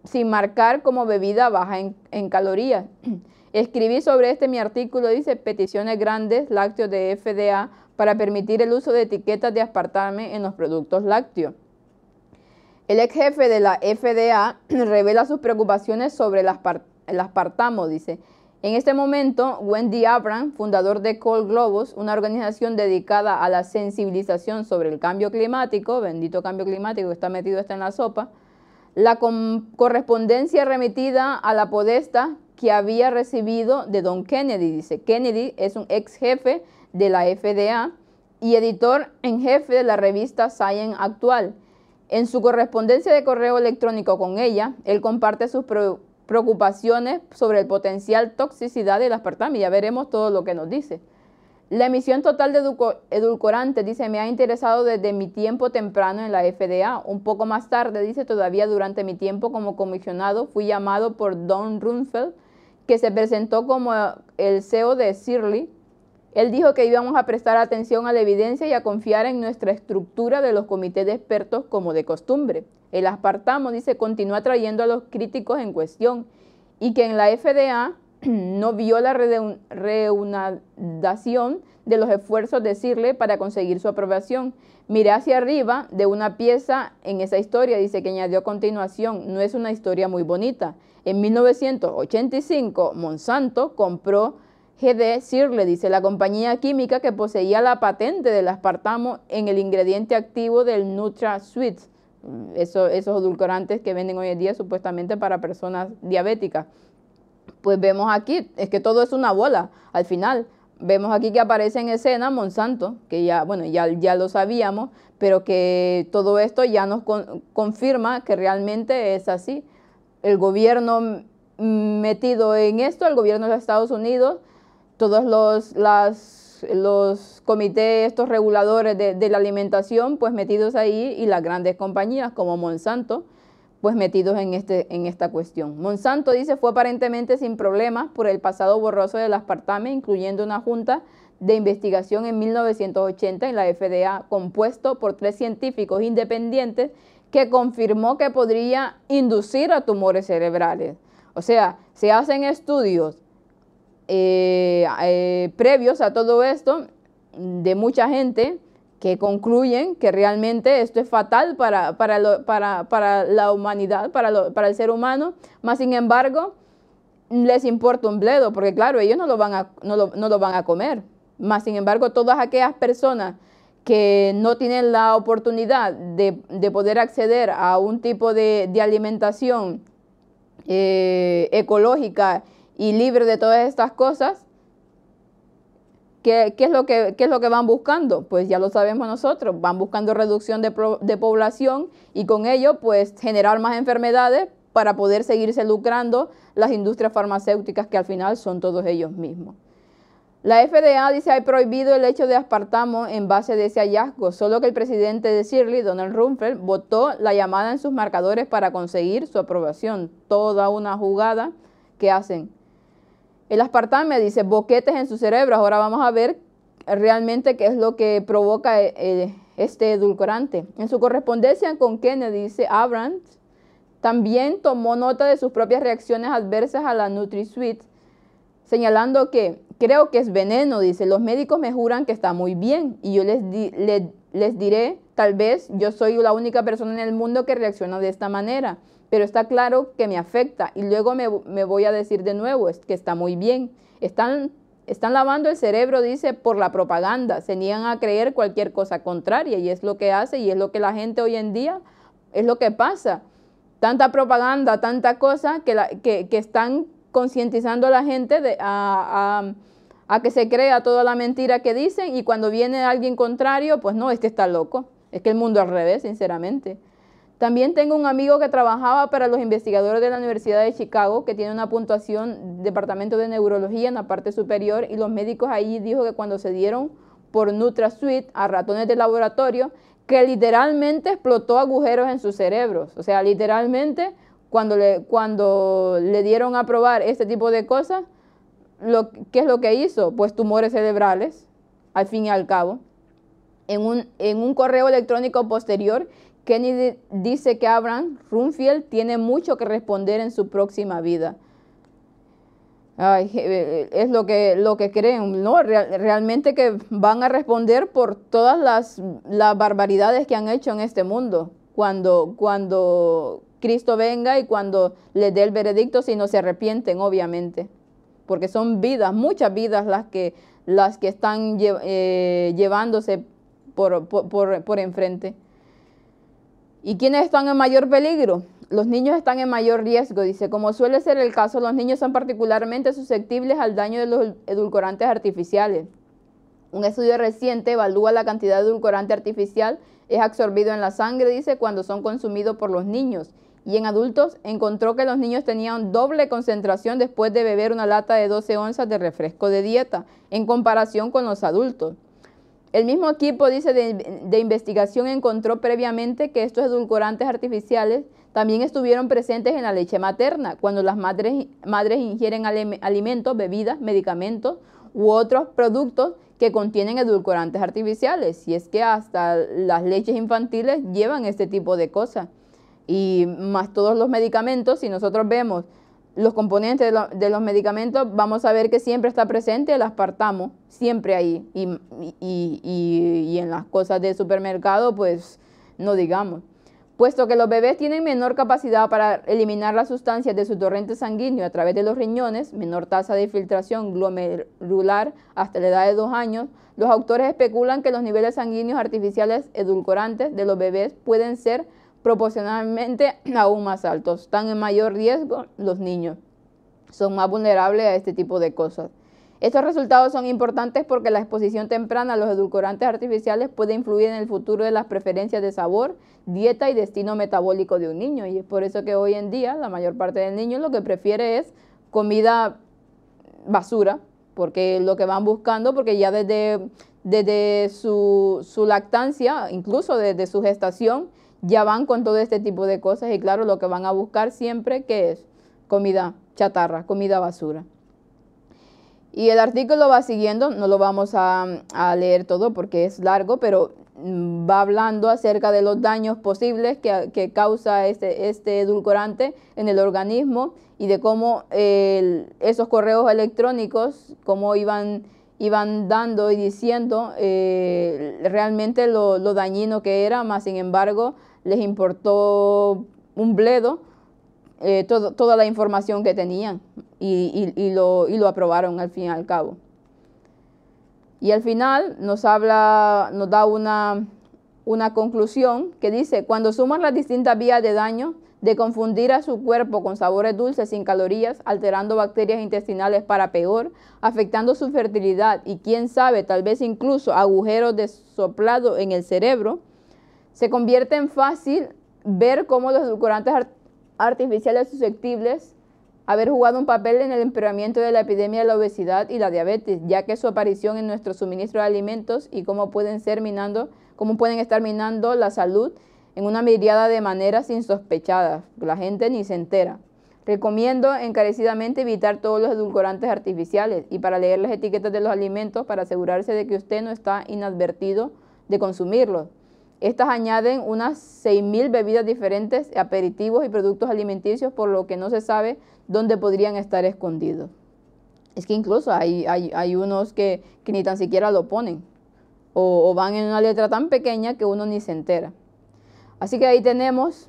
sin marcar como bebida baja en, calorías. Escribí sobre este mi artículo, dice peticiones grandes lácteos de FDA para permitir el uso de etiquetas de aspartame en los productos lácteos. El ex jefe de la FDA revela sus preocupaciones sobre el, el aspartamo, dice. En este momento, Wendy Abram, fundador de Cold Globos, una organización dedicada a la sensibilización sobre el cambio climático, bendito cambio climático que está metido está en la sopa, la correspondencia remitida a la podesta que había recibido de Don Kennedy. Dice, Kennedy es un ex jefe de la FDA y editor en jefe de la revista Science Actual. En su correspondencia de correo electrónico con ella, él comparte sus preocupaciones sobre el potencial toxicidad del aspartame. Ya veremos todo lo que nos dice. La emisión total de edulcorantes, dice, me ha interesado desde mi tiempo temprano en la FDA. Un poco más tarde, dice, todavía durante mi tiempo como comisionado, fui llamado por Don Runfeld, que se presentó como el CEO de Sirley, él dijo que íbamos a prestar atención a la evidencia y a confiar en nuestra estructura de los comités de expertos como de costumbre. El aspartamo, dice, continúa atrayendo a los críticos en cuestión y que en la FDA no vio la reunadación de los esfuerzos de Sirle para conseguir su aprobación. Miré hacia arriba de una pieza en esa historia, dice que añadió a continuación, no es una historia muy bonita. En 1985, Monsanto compró GD Sirle, dice la compañía química que poseía la patente del aspartamo en el ingrediente activo del Nutra Sweets, esos, edulcorantes que venden hoy en día supuestamente para personas diabéticas. Pues vemos aquí, es que todo es una bola al final. Vemos aquí que aparece en escena Monsanto, que ya, bueno, ya, ya lo sabíamos, pero que todo esto ya nos confirma que realmente es así. El gobierno metido en esto, el gobierno de Estados Unidos, todos los, los comités, estos reguladores de, la alimentación, pues metidos ahí y las grandes compañías como Monsanto, pues metidos en, este, en esta cuestión. Monsanto dice fue aparentemente sin problemas por el pasado borroso del aspartame, incluyendo una junta de investigación en 1980 en la FDA, compuesto por tres científicos independientes que confirmó que podría inducir a tumores cerebrales. O sea, se hacen estudios eh, eh, previos a todo esto de mucha gente que concluyen que realmente esto es fatal para, la humanidad, para, el ser humano, más sin embargo les importa un bledo, porque claro, ellos no lo van a, no lo, van a comer, más sin embargo todas aquellas personas que no tienen la oportunidad de, poder acceder a un tipo de, alimentación eh, ecológica, y libre de todas estas cosas, ¿Qué, es lo que, van buscando? Pues ya lo sabemos nosotros, van buscando reducción de, población y con ello pues generar más enfermedades para poder seguirse lucrando las industrias farmacéuticas que al final son todos ellos mismos. La FDA dice ha prohibido el hecho de aspartamo en base de ese hallazgo, solo que el presidente de Shirley, Donald Rumfeld, votó la llamada en sus marcadores para conseguir su aprobación. Toda una jugada que hacen el aspartame dice boquetes en su cerebro. Ahora vamos a ver realmente qué es lo que provoca eh, eh, este edulcorante. En su correspondencia con Kennedy, dice Abrams, también tomó nota de sus propias reacciones adversas a la NutriSweet, señalando que creo que es veneno, dice, los médicos me juran que está muy bien y yo les, les diré, tal vez yo soy la única persona en el mundo que reacciona de esta manera pero está claro que me afecta y luego me, voy a decir de nuevo es que está muy bien. Están, están lavando el cerebro, dice, por la propaganda, se niegan a creer cualquier cosa contraria y es lo que hace y es lo que la gente hoy en día, es lo que pasa. Tanta propaganda, tanta cosa que, que, están concientizando a la gente de, a, a que se crea toda la mentira que dicen y cuando viene alguien contrario, pues no, es que está loco. Es que el mundo al revés, sinceramente. También tengo un amigo que trabajaba para los investigadores de la Universidad de Chicago, que tiene una puntuación departamento de neurología en la parte superior, y los médicos ahí dijo que cuando se dieron por NutraSuite a ratones de laboratorio, que literalmente explotó agujeros en sus cerebros. O sea, literalmente, cuando le, cuando le dieron a probar este tipo de cosas, lo, ¿qué es lo que hizo? Pues tumores cerebrales, al fin y al cabo. En un, en un correo electrónico posterior Kennedy dice que Abraham Runfield, tiene mucho que responder en su próxima vida. Eh, eh, es lo que, lo que creen, ¿no? realmente que van a responder por todas las, barbaridades que han hecho en este mundo cuando, cuando Cristo venga y cuando le dé el veredicto si no se arrepienten, obviamente. Porque son vidas, muchas vidas las que, las que están eh, llevándose por, por, por enfrente. ¿Y quiénes están en mayor peligro? Los niños están en mayor riesgo, dice. Como suele ser el caso, los niños son particularmente susceptibles al daño de los edulcorantes artificiales. Un estudio reciente evalúa la cantidad de edulcorante artificial es absorbido en la sangre, dice, cuando son consumidos por los niños. Y en adultos encontró que los niños tenían doble concentración después de beber una lata de 12 onzas de refresco de dieta, en comparación con los adultos. El mismo equipo, dice, de, investigación encontró previamente que estos edulcorantes artificiales también estuvieron presentes en la leche materna, cuando las madres, madres ingieren alimentos, bebidas, medicamentos u otros productos que contienen edulcorantes artificiales. Y es que hasta las leches infantiles llevan este tipo de cosas. Y más todos los medicamentos, si nosotros vemos los componentes de, los medicamentos, vamos a ver que siempre está presente el aspartamo, siempre ahí. Y, en las cosas de supermercado, pues no digamos. Puesto que los bebés tienen menor capacidad para eliminar las sustancias de su torrente sanguíneo a través de los riñones, menor tasa de filtración glomerular hasta la edad de dos años, los autores especulan que los niveles sanguíneos artificiales edulcorantes de los bebés pueden ser proporcionalmente aún más altos. Están en mayor riesgo los niños. Son más vulnerables a este tipo de cosas. Estos resultados son importantes porque la exposición temprana a los edulcorantes artificiales puede influir en el futuro de las preferencias de sabor, dieta y destino metabólico de un niño. Y es por eso que hoy en día la mayor parte del niño lo que prefiere es comida basura, porque lo que van buscando, porque ya desde, su lactancia, incluso desde su gestación, ya van con todo este tipo de cosas y claro, lo que van a buscar siempre que es comida chatarra, comida basura. Y el artículo va siguiendo, no lo vamos a, leer todo porque es largo, pero mm, va hablando acerca de los daños posibles que, causa este, este, edulcorante en el organismo y de cómo esos correos electrónicos, cómo iban, iban dando y diciendo eh, realmente lo dañino que era, más sin embargo les importó un bledo eh, toda la información que tenían y, lo, aprobaron al fin y al cabo. Y al final nos nos da una, una conclusión que dice, cuando suman las distintas vías de daño, de confundir a su cuerpo con sabores dulces sin calorías, alterando bacterias intestinales para peor, afectando su fertilidad y quién sabe, tal vez incluso agujeros de soplado en el cerebro, se convierte en fácil ver cómo los edulcorantes artificiales susceptibles haber jugado un papel en el empeoramiento de la epidemia de la obesidad y la diabetes, ya que su aparición en nuestro suministro de alimentos y cómo pueden minando, cómo pueden estar minando la salud en una mirada de maneras insospechadas, la gente ni se entera. Recomiendo encarecidamente evitar todos los edulcorantes artificiales y para leer las etiquetas de los alimentos para asegurarse de que usted no está inadvertido de consumirlos. Estas añaden unas 6.000 bebidas diferentes, aperitivos y productos alimenticios, por lo que no se sabe dónde podrían estar escondidos. Es que incluso hay, unos que, ni tan siquiera lo ponen o, van en una letra tan pequeña que uno ni se entera. Así que ahí tenemos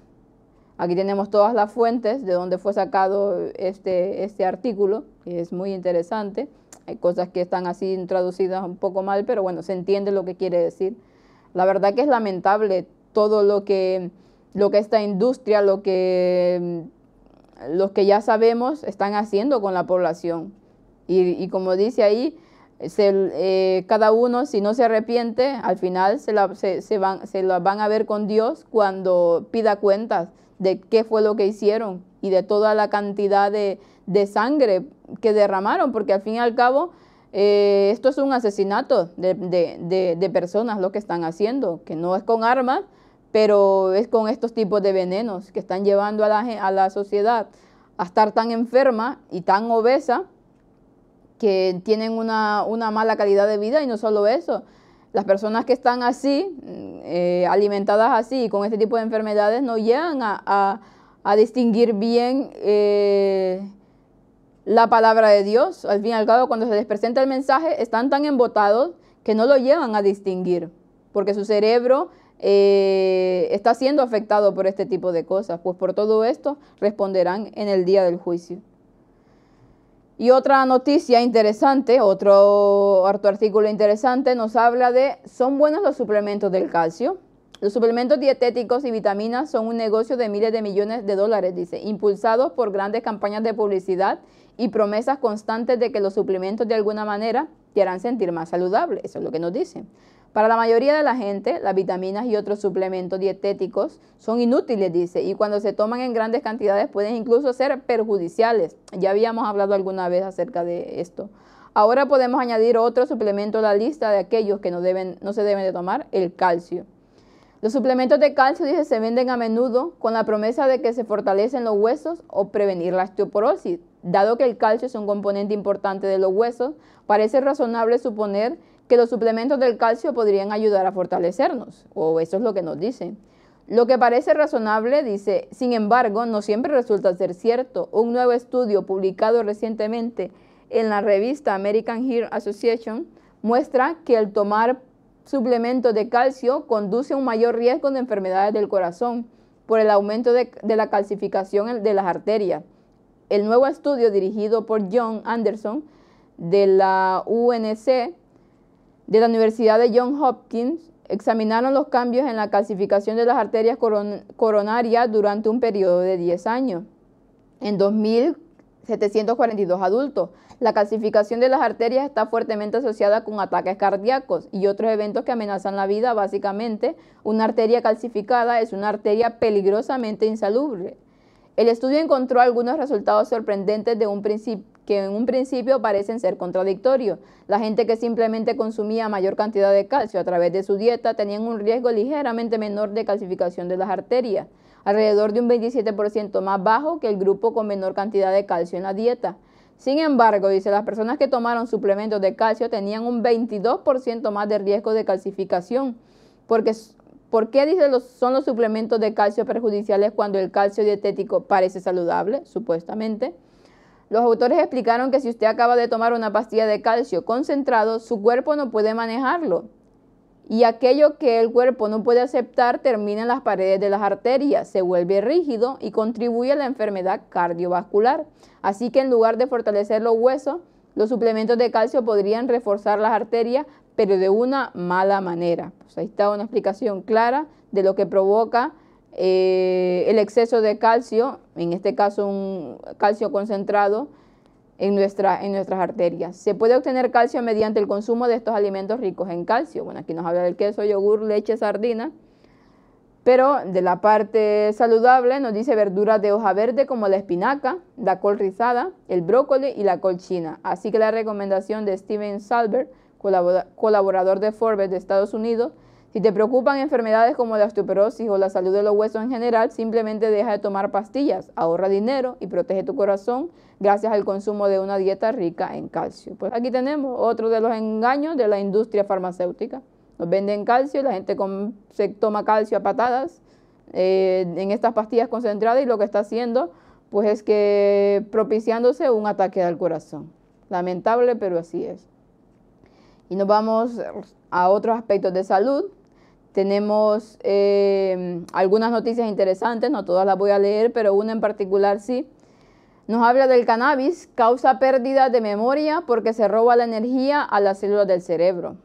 Aquí tenemos todas las fuentes de donde fue sacado este, este artículo, que es muy interesante. Hay cosas que están así traducidas un poco mal, pero bueno, se entiende lo que quiere decir. La verdad que es lamentable todo lo que, lo que esta industria, lo que los que ya sabemos están haciendo con la población. Y, como dice ahí, eh, cada uno, si no se arrepiente, al final se la, van, a ver con Dios cuando pida cuentas de qué fue lo que hicieron y de toda la cantidad de sangre que derramaron, porque al fin y al cabo eh, esto es un asesinato de, personas lo que están haciendo, que no es con armas, pero es con estos tipos de venenos que están llevando a la, a la sociedad a estar tan enferma y tan obesa que tienen una, mala calidad de vida y no solo eso, las personas que están así, mm, eh, alimentadas así y con este tipo de enfermedades, no llegan a, distinguir bien eh, la palabra de Dios. Al fin y al cabo, cuando se les presenta el mensaje, están tan embotados que no lo llevan a distinguir, porque su cerebro eh, está siendo afectado por este tipo de cosas, pues por todo esto responderán en el día del juicio. Y otra noticia interesante, otro, otro artículo interesante nos habla de, ¿son buenos los suplementos del calcio? Los suplementos dietéticos y vitaminas son un negocio de miles de millones de dólares, dice, impulsados por grandes campañas de publicidad y promesas constantes de que los suplementos de alguna manera te harán sentir más saludable. Eso es lo que nos dicen. Para la mayoría de la gente, las vitaminas y otros suplementos dietéticos son inútiles, dice, y cuando se toman en grandes cantidades pueden incluso ser perjudiciales. Ya habíamos hablado alguna vez acerca de esto. Ahora podemos añadir otro suplemento a la lista de aquellos que no, deben, no se deben de tomar, el calcio. Los suplementos de calcio, dice, se venden a menudo con la promesa de que se fortalecen los huesos o prevenir la osteoporosis. Dado que el calcio es un componente importante de los huesos, parece razonable suponer que los suplementos del calcio podrían ayudar a fortalecernos, o eso es lo que nos dicen. Lo que parece razonable, dice, sin embargo, no siempre resulta ser cierto. Un nuevo estudio publicado recientemente en la revista American Heart Association muestra que el tomar suplementos de calcio conduce a un mayor riesgo de enfermedades del corazón por el aumento de la calcificación de las arterias el nuevo estudio dirigido por John Anderson de la UNC de la Universidad de Johns Hopkins examinaron los cambios en la calcificación de las arterias coronarias durante un periodo de 10 años. En 2.742 adultos, la calcificación de las arterias está fuertemente asociada con ataques cardíacos y otros eventos que amenazan la vida. Básicamente, una arteria calcificada es una arteria peligrosamente insalubre. El estudio encontró algunos resultados sorprendentes de un que en un principio parecen ser contradictorios. La gente que simplemente consumía mayor cantidad de calcio a través de su dieta tenían un riesgo ligeramente menor de calcificación de las arterias, alrededor de un 27% más bajo que el grupo con menor cantidad de calcio en la dieta. Sin embargo, dice, las personas que tomaron suplementos de calcio tenían un 22% más de riesgo de calcificación, porque ¿Por qué dice son los suplementos de calcio perjudiciales cuando el calcio dietético parece saludable, supuestamente? Los autores explicaron que si usted acaba de tomar una pastilla de calcio concentrado, su cuerpo no puede manejarlo. Y aquello que el cuerpo no puede aceptar termina en las paredes de las arterias, se vuelve rígido y contribuye a la enfermedad cardiovascular. Así que en lugar de fortalecer los huesos, los suplementos de calcio podrían reforzar las arterias pero de una mala manera. Pues ahí está una explicación clara de lo que provoca eh, el exceso de calcio, en este caso un calcio concentrado, en, nuestras arterias. Se puede obtener calcio mediante el consumo de estos alimentos ricos en calcio. Bueno, aquí nos habla del queso, yogur, leche, sardina. Pero de la parte saludable nos dice verduras de hoja verde como la espinaca, la col rizada, el brócoli y la col china. Así que la recomendación de Steven Salbert colaborador de Forbes de Estados Unidos, si te preocupan enfermedades como la osteoporosis o la salud de los huesos en general, simplemente deja de tomar pastillas, ahorra dinero y protege tu corazón gracias al consumo de una dieta rica en calcio. Pues aquí tenemos otro de los engaños de la industria farmacéutica. Nos venden calcio, y la gente se toma calcio a patadas eh, en estas pastillas concentradas y lo que está haciendo pues es que propiciándose un ataque al corazón. Lamentable, pero así es. Y nos vamos a otros aspectos de salud. Tenemos eh, algunas noticias interesantes, no todas las voy a leer, pero una en particular sí. Nos habla del cannabis, causa pérdida de memoria porque se roba la energía a las células del cerebro,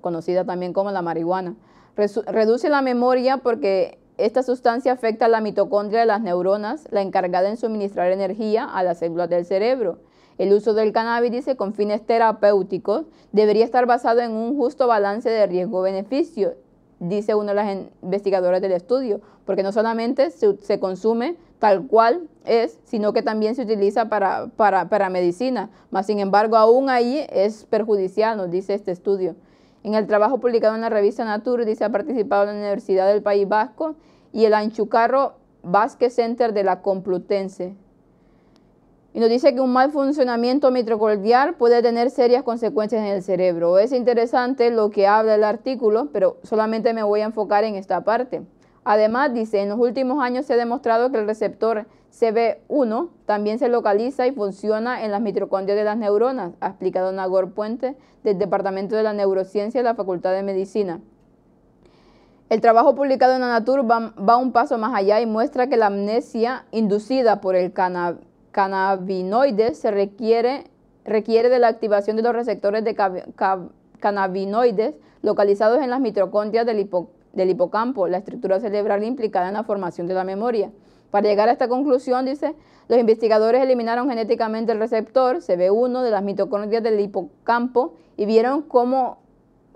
conocida también como la marihuana. Reduce la memoria porque esta sustancia afecta a la mitocondria de las neuronas, la encargada en suministrar energía a las células del cerebro. El uso del cannabis, dice, con fines terapéuticos debería estar basado en un justo balance de riesgo-beneficio, dice uno de las investigadoras del estudio, porque no solamente se, consume tal cual es, sino que también se utiliza para, para, medicina. Mas, sin embargo, aún ahí es perjudicial, nos dice este estudio. En el trabajo publicado en la revista Nature, dice, ha participado la Universidad del País Vasco y el Anchucarro Vázquez Center de la Complutense. Y nos dice que un mal funcionamiento mitocondrial puede tener serias consecuencias en el cerebro. Es interesante lo que habla el artículo, pero solamente me voy a enfocar en esta parte. Además, dice, en los últimos años se ha demostrado que el receptor CB1 también se localiza y funciona en las mitocondrias de las neuronas, ha explicado Nagor Puente del Departamento de la Neurociencia de la Facultad de Medicina. El trabajo publicado en la Nature va un paso más allá y muestra que la amnesia inducida por el cannabis cannabinoides se requiere, requiere de la activación de los receptores de cannabinoides localizados en las mitocondrias del, hipocampo, la estructura cerebral implicada en la formación de la memoria. Para llegar a esta conclusión, dice, los investigadores eliminaron genéticamente el receptor CB1 de las mitocondrias del hipocampo y vieron cómo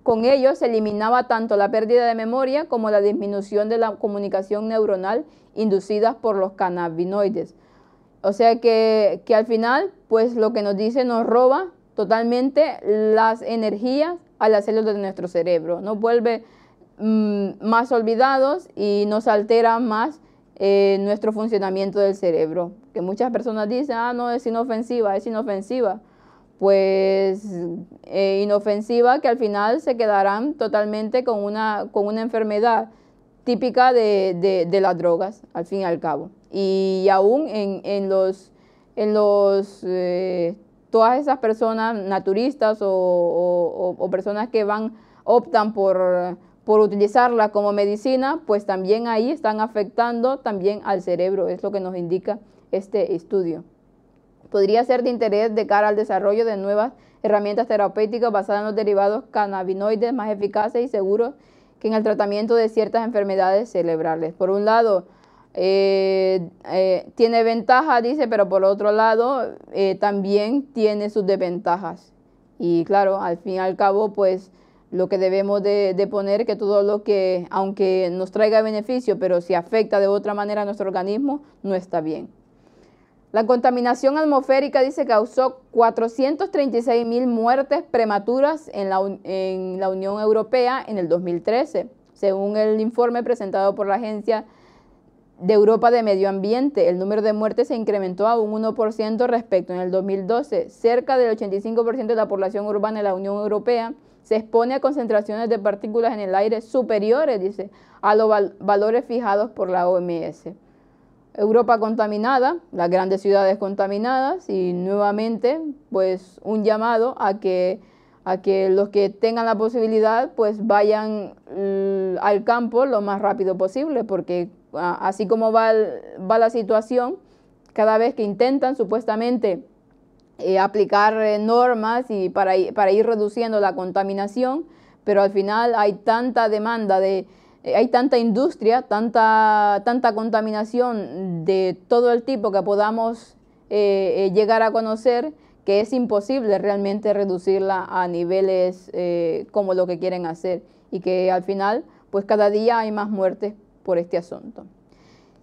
con ello se eliminaba tanto la pérdida de memoria como la disminución de la comunicación neuronal inducidas por los cannabinoides. O sea que, al final, pues lo que nos dice nos roba totalmente las energías a las células de nuestro cerebro. Nos vuelve mm, más olvidados y nos altera más eh, nuestro funcionamiento del cerebro. Que muchas personas dicen, ah, no, es inofensiva, es inofensiva. Pues eh, inofensiva que al final se quedarán totalmente con una enfermedad típica de, las drogas, al fin y al cabo. Y aún en, los, en los eh, todas esas personas naturistas o, personas que van, optan por, por utilizarla como medicina, pues también ahí están afectando también al cerebro, es lo que nos indica este estudio. Podría ser de interés de cara al desarrollo de nuevas herramientas terapéuticas basadas en los derivados cannabinoides más eficaces y seguros en el tratamiento de ciertas enfermedades cerebrales. Por un lado, eh, eh, tiene ventajas, dice, pero por otro lado, eh, también tiene sus desventajas. Y claro, al fin y al cabo, pues lo que debemos de, de poner que todo lo que, aunque nos traiga beneficio, pero si afecta de otra manera a nuestro organismo, no está bien. La contaminación atmosférica, dice, causó 436 mil muertes prematuras en la, Unión Europea en el 2013, según el informe presentado por la Agencia de Europa de Medio Ambiente. El número de muertes se incrementó a un 1% respecto en el 2012. Cerca del 85% de la población urbana de la Unión Europea se expone a concentraciones de partículas en el aire superiores, dice, a los valores fijados por la OMS. Europa contaminada, las grandes ciudades contaminadas y nuevamente pues un llamado a que, a que los que tengan la posibilidad pues vayan mm, al campo lo más rápido posible porque ah, así como va, va la situación, cada vez que intentan supuestamente eh, aplicar eh, normas y para, para ir reduciendo la contaminación, pero al final hay tanta demanda de eh, hay tanta industria, tanta, tanta contaminación de todo el tipo que podamos eh, eh, llegar a conocer que es imposible realmente reducirla a niveles como lo que quieren hacer y que al final pues cada día hay más muertes por este asunto.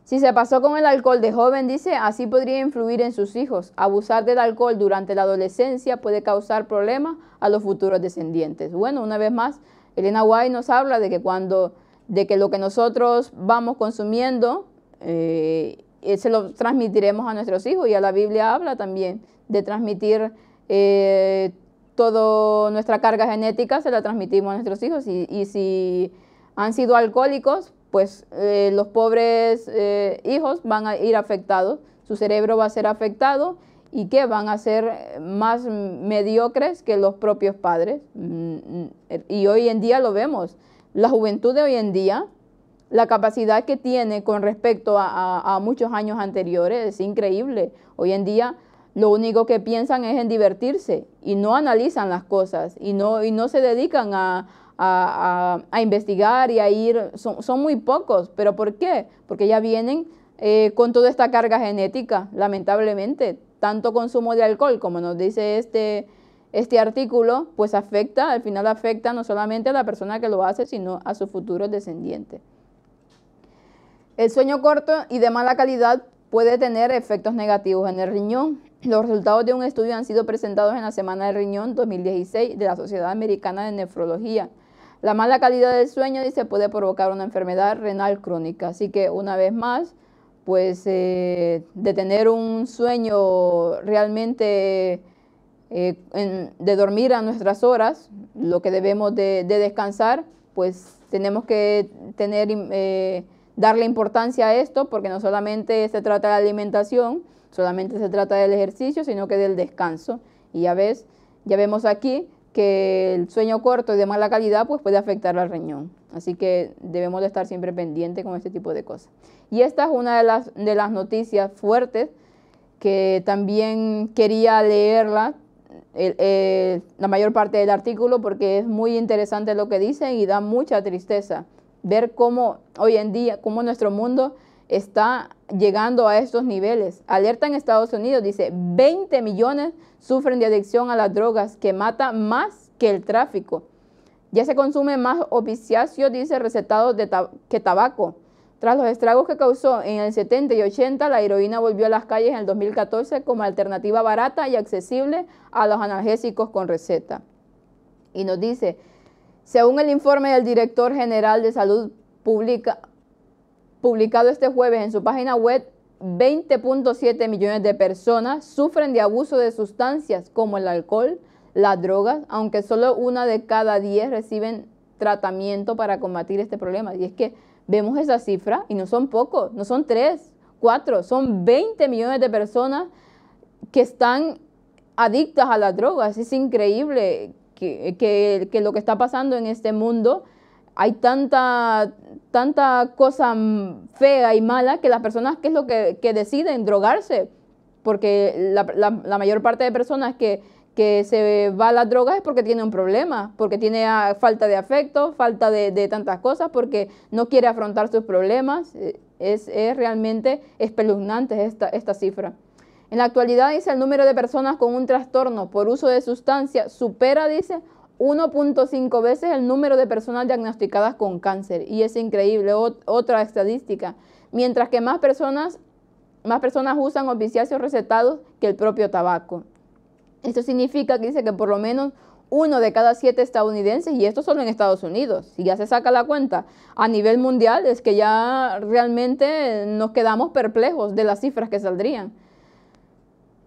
Si se pasó con el alcohol de joven, dice, así podría influir en sus hijos. Abusar del alcohol durante la adolescencia puede causar problemas a los futuros descendientes. Bueno, una vez más, Elena White nos habla de que cuando de que lo que nosotros vamos consumiendo, eh, se lo transmitiremos a nuestros hijos. Y a la Biblia habla también de transmitir eh, toda nuestra carga genética, se la transmitimos a nuestros hijos. Y, si han sido alcohólicos, pues eh, los pobres hijos van a ir afectados, su cerebro va a ser afectado y que van a ser más mediocres que los propios padres. Mm, mm, y hoy en día lo vemos la juventud de hoy en día, la capacidad que tiene con respecto a, muchos años anteriores es increíble. Hoy en día lo único que piensan es en divertirse y no analizan las cosas y no, y no se dedican a, investigar y a ir. Son, muy pocos, pero ¿por qué? Porque ya vienen eh, con toda esta carga genética, lamentablemente. Tanto consumo de alcohol, como nos dice este este artículo pues afecta, al final afecta no solamente a la persona que lo hace, sino a su futuro descendiente. El sueño corto y de mala calidad puede tener efectos negativos en el riñón. Los resultados de un estudio han sido presentados en la Semana del Riñón 2016 de la Sociedad Americana de Nefrología. La mala calidad del sueño dice puede provocar una enfermedad renal crónica, así que una vez más, pues eh, de tener un sueño realmente eh, de dormir a nuestras horas, lo que debemos de, descansar, pues tenemos que tener, eh, darle importancia a esto, porque no solamente se trata de alimentación, solamente se trata del ejercicio, sino que del descanso. Y ya ves, ya vemos aquí que el sueño corto y de mala calidad pues puede afectar al riñón. Así que debemos de estar siempre pendientes con este tipo de cosas. Y esta es una de las noticias fuertes que también quería leerla eh, la mayor parte del artículo porque es muy interesante lo que dicen y da mucha tristeza ver cómo hoy en día, cómo nuestro mundo está llegando a estos niveles. Alerta en Estados Unidos, dice, 20 millones sufren de adicción a las drogas que mata más que el tráfico. Ya se consume más oficiacio dice, recetado de que tabaco. Tras los estragos que causó en el 70 y 80, la heroína volvió a las calles en el 2014 como alternativa barata y accesible a los analgésicos con receta. Y nos dice, según el informe del director general de salud pública publicado este jueves en su página web, 20.7 millones de personas sufren de abuso de sustancias como el alcohol, las drogas, aunque solo una de cada 10 reciben tratamiento para combatir este problema. Y es que vemos esa cifra y no son pocos, no son tres, cuatro, son 20 millones de personas que están adictas a las drogas. Es increíble que, lo que está pasando en este mundo, hay tanta, tanta cosa fea y mala que las personas que es lo que, deciden drogarse, porque la mayor parte de personas que que se va a las drogas es porque tiene un problema, porque tiene ah, falta de afecto, falta de, tantas cosas, porque no quiere afrontar sus problemas. E, es, realmente espeluznante esta, cifra. En la actualidad, dice, el número de personas con un trastorno por uso de sustancias supera, dice, 1.5 veces el número de personas diagnosticadas con cáncer. Y es increíble, otra estadística. Mientras que más personas, más personas usan opiáceos recetados que el propio tabaco. Esto significa que dice que por lo menos uno de cada siete estadounidenses, y esto solo en Estados Unidos, si ya se saca la cuenta, a nivel mundial es que ya realmente nos quedamos perplejos de las cifras que saldrían.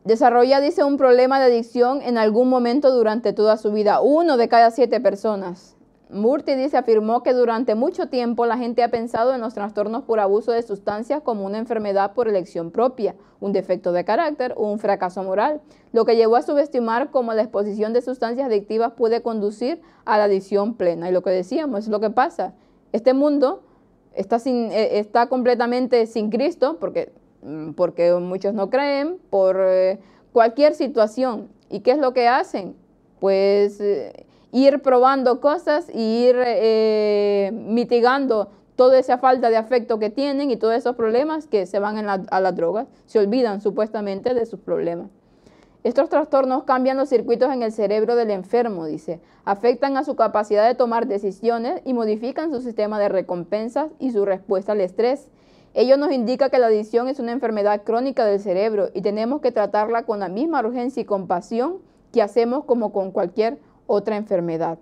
Desarrolla, dice, un problema de adicción en algún momento durante toda su vida, uno de cada siete personas. Murti dice, afirmó que durante mucho tiempo la gente ha pensado en los trastornos por abuso de sustancias como una enfermedad por elección propia, un defecto de carácter o un fracaso moral, lo que llevó a subestimar cómo la exposición de sustancias adictivas puede conducir a la adicción plena. Y lo que decíamos es lo que pasa. Este mundo está, eh, completamente sin Cristo, porque, mm, porque muchos no creen, por eh, cualquier situación. ¿Y qué es lo que hacen? Pues eh, ir probando cosas y ir eh, mitigando toda esa falta de afecto que tienen y todos esos problemas que se van la, a las drogas, se olvidan supuestamente de sus problemas. Estos trastornos cambian los circuitos en el cerebro del enfermo, dice, afectan a su capacidad de tomar decisiones y modifican su sistema de recompensas y su respuesta al estrés. Ello nos indica que la adicción es una enfermedad crónica del cerebro y tenemos que tratarla con la misma urgencia y compasión que hacemos como con cualquier otra enfermedad.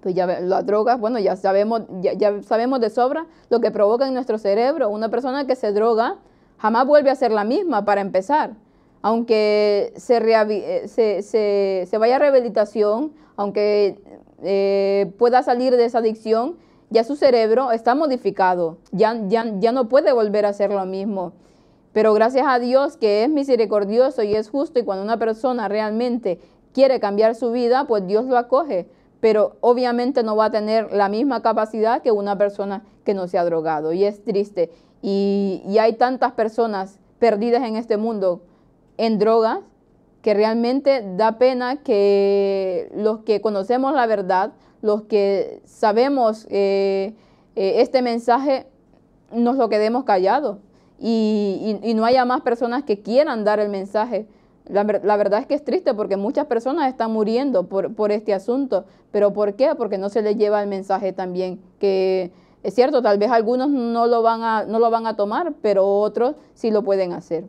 Pues ya las drogas, bueno, ya sabemos, ya, sabemos de sobra lo que provoca en nuestro cerebro. Una persona que se droga jamás vuelve a ser la misma para empezar. Aunque se, eh, vaya a rehabilitación, aunque eh, pueda salir de esa adicción, ya su cerebro está modificado, ya, ya, no puede volver a ser lo mismo. Pero gracias a Dios que es misericordioso y es justo y cuando una persona realmente quiere cambiar su vida, pues Dios lo acoge, pero obviamente no va a tener la misma capacidad que una persona que no se ha drogado. Y es triste. Y, hay tantas personas perdidas en este mundo en drogas que realmente da pena que los que conocemos la verdad, los que sabemos eh, eh, este mensaje, nos lo quedemos callados y, y no haya más personas que quieran dar el mensaje. La, verdad es que es triste porque muchas personas están muriendo por, este asunto, pero ¿por qué? Porque no se les lleva el mensaje también, que es cierto, tal vez algunos no lo van a, no lo van a tomar, pero otros sí lo pueden hacer.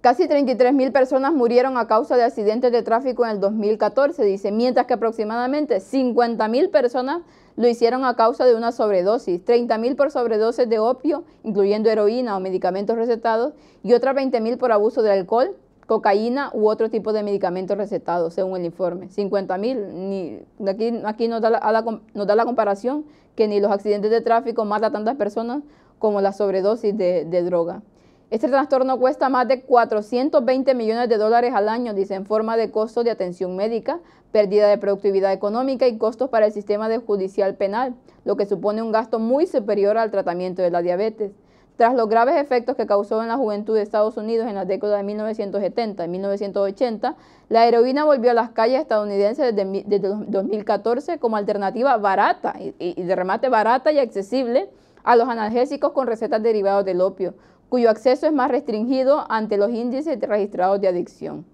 Casi mil personas murieron a causa de accidentes de tráfico en el 2014, dice, mientras que aproximadamente mil personas lo hicieron a causa de una sobredosis, 30.000 por sobredosis de opio, incluyendo heroína o medicamentos recetados, y otras 20.000 por abuso de alcohol, cocaína u otro tipo de medicamentos recetados, según el informe. 50.000, aquí, nos, da la, comparación que ni los accidentes de tráfico matan a tantas personas como la sobredosis de droga. Este trastorno cuesta más de 420 millones de dólares al año, dice, en forma de costos de atención médica, pérdida de productividad económica y costos para el sistema de judicial penal, lo que supone un gasto muy superior al tratamiento de la diabetes. Tras los graves efectos que causó en la juventud de Estados Unidos en las décadas de 1970 y 1980, la heroína volvió a las calles estadounidenses desde, 2014 como alternativa barata y, y de remate barata y accesible a los analgésicos con recetas derivadas del opio cuyo acceso es más restringido ante los índices registrados de adicción.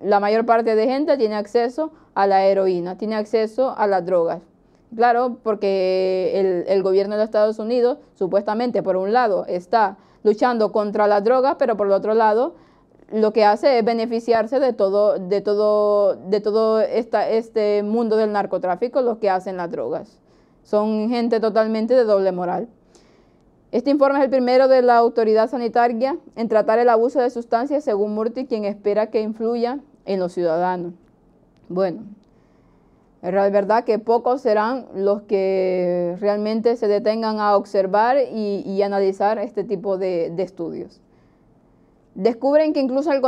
La mayor parte de gente tiene acceso a la heroína, tiene acceso a las drogas. Claro, porque el, gobierno de Estados Unidos supuestamente, por un lado, está luchando contra las drogas, pero por el otro lado, lo que hace es beneficiarse de todo, de todo, de todo este mundo del narcotráfico, los que hacen las drogas. Son gente totalmente de doble moral. Este informe es el primero de la autoridad sanitaria en tratar el abuso de sustancias, según Murti, quien espera que influya en los ciudadanos. Bueno, es verdad que pocos serán los que realmente se detengan a observar y, analizar este tipo de estudios. Descubren que incluso el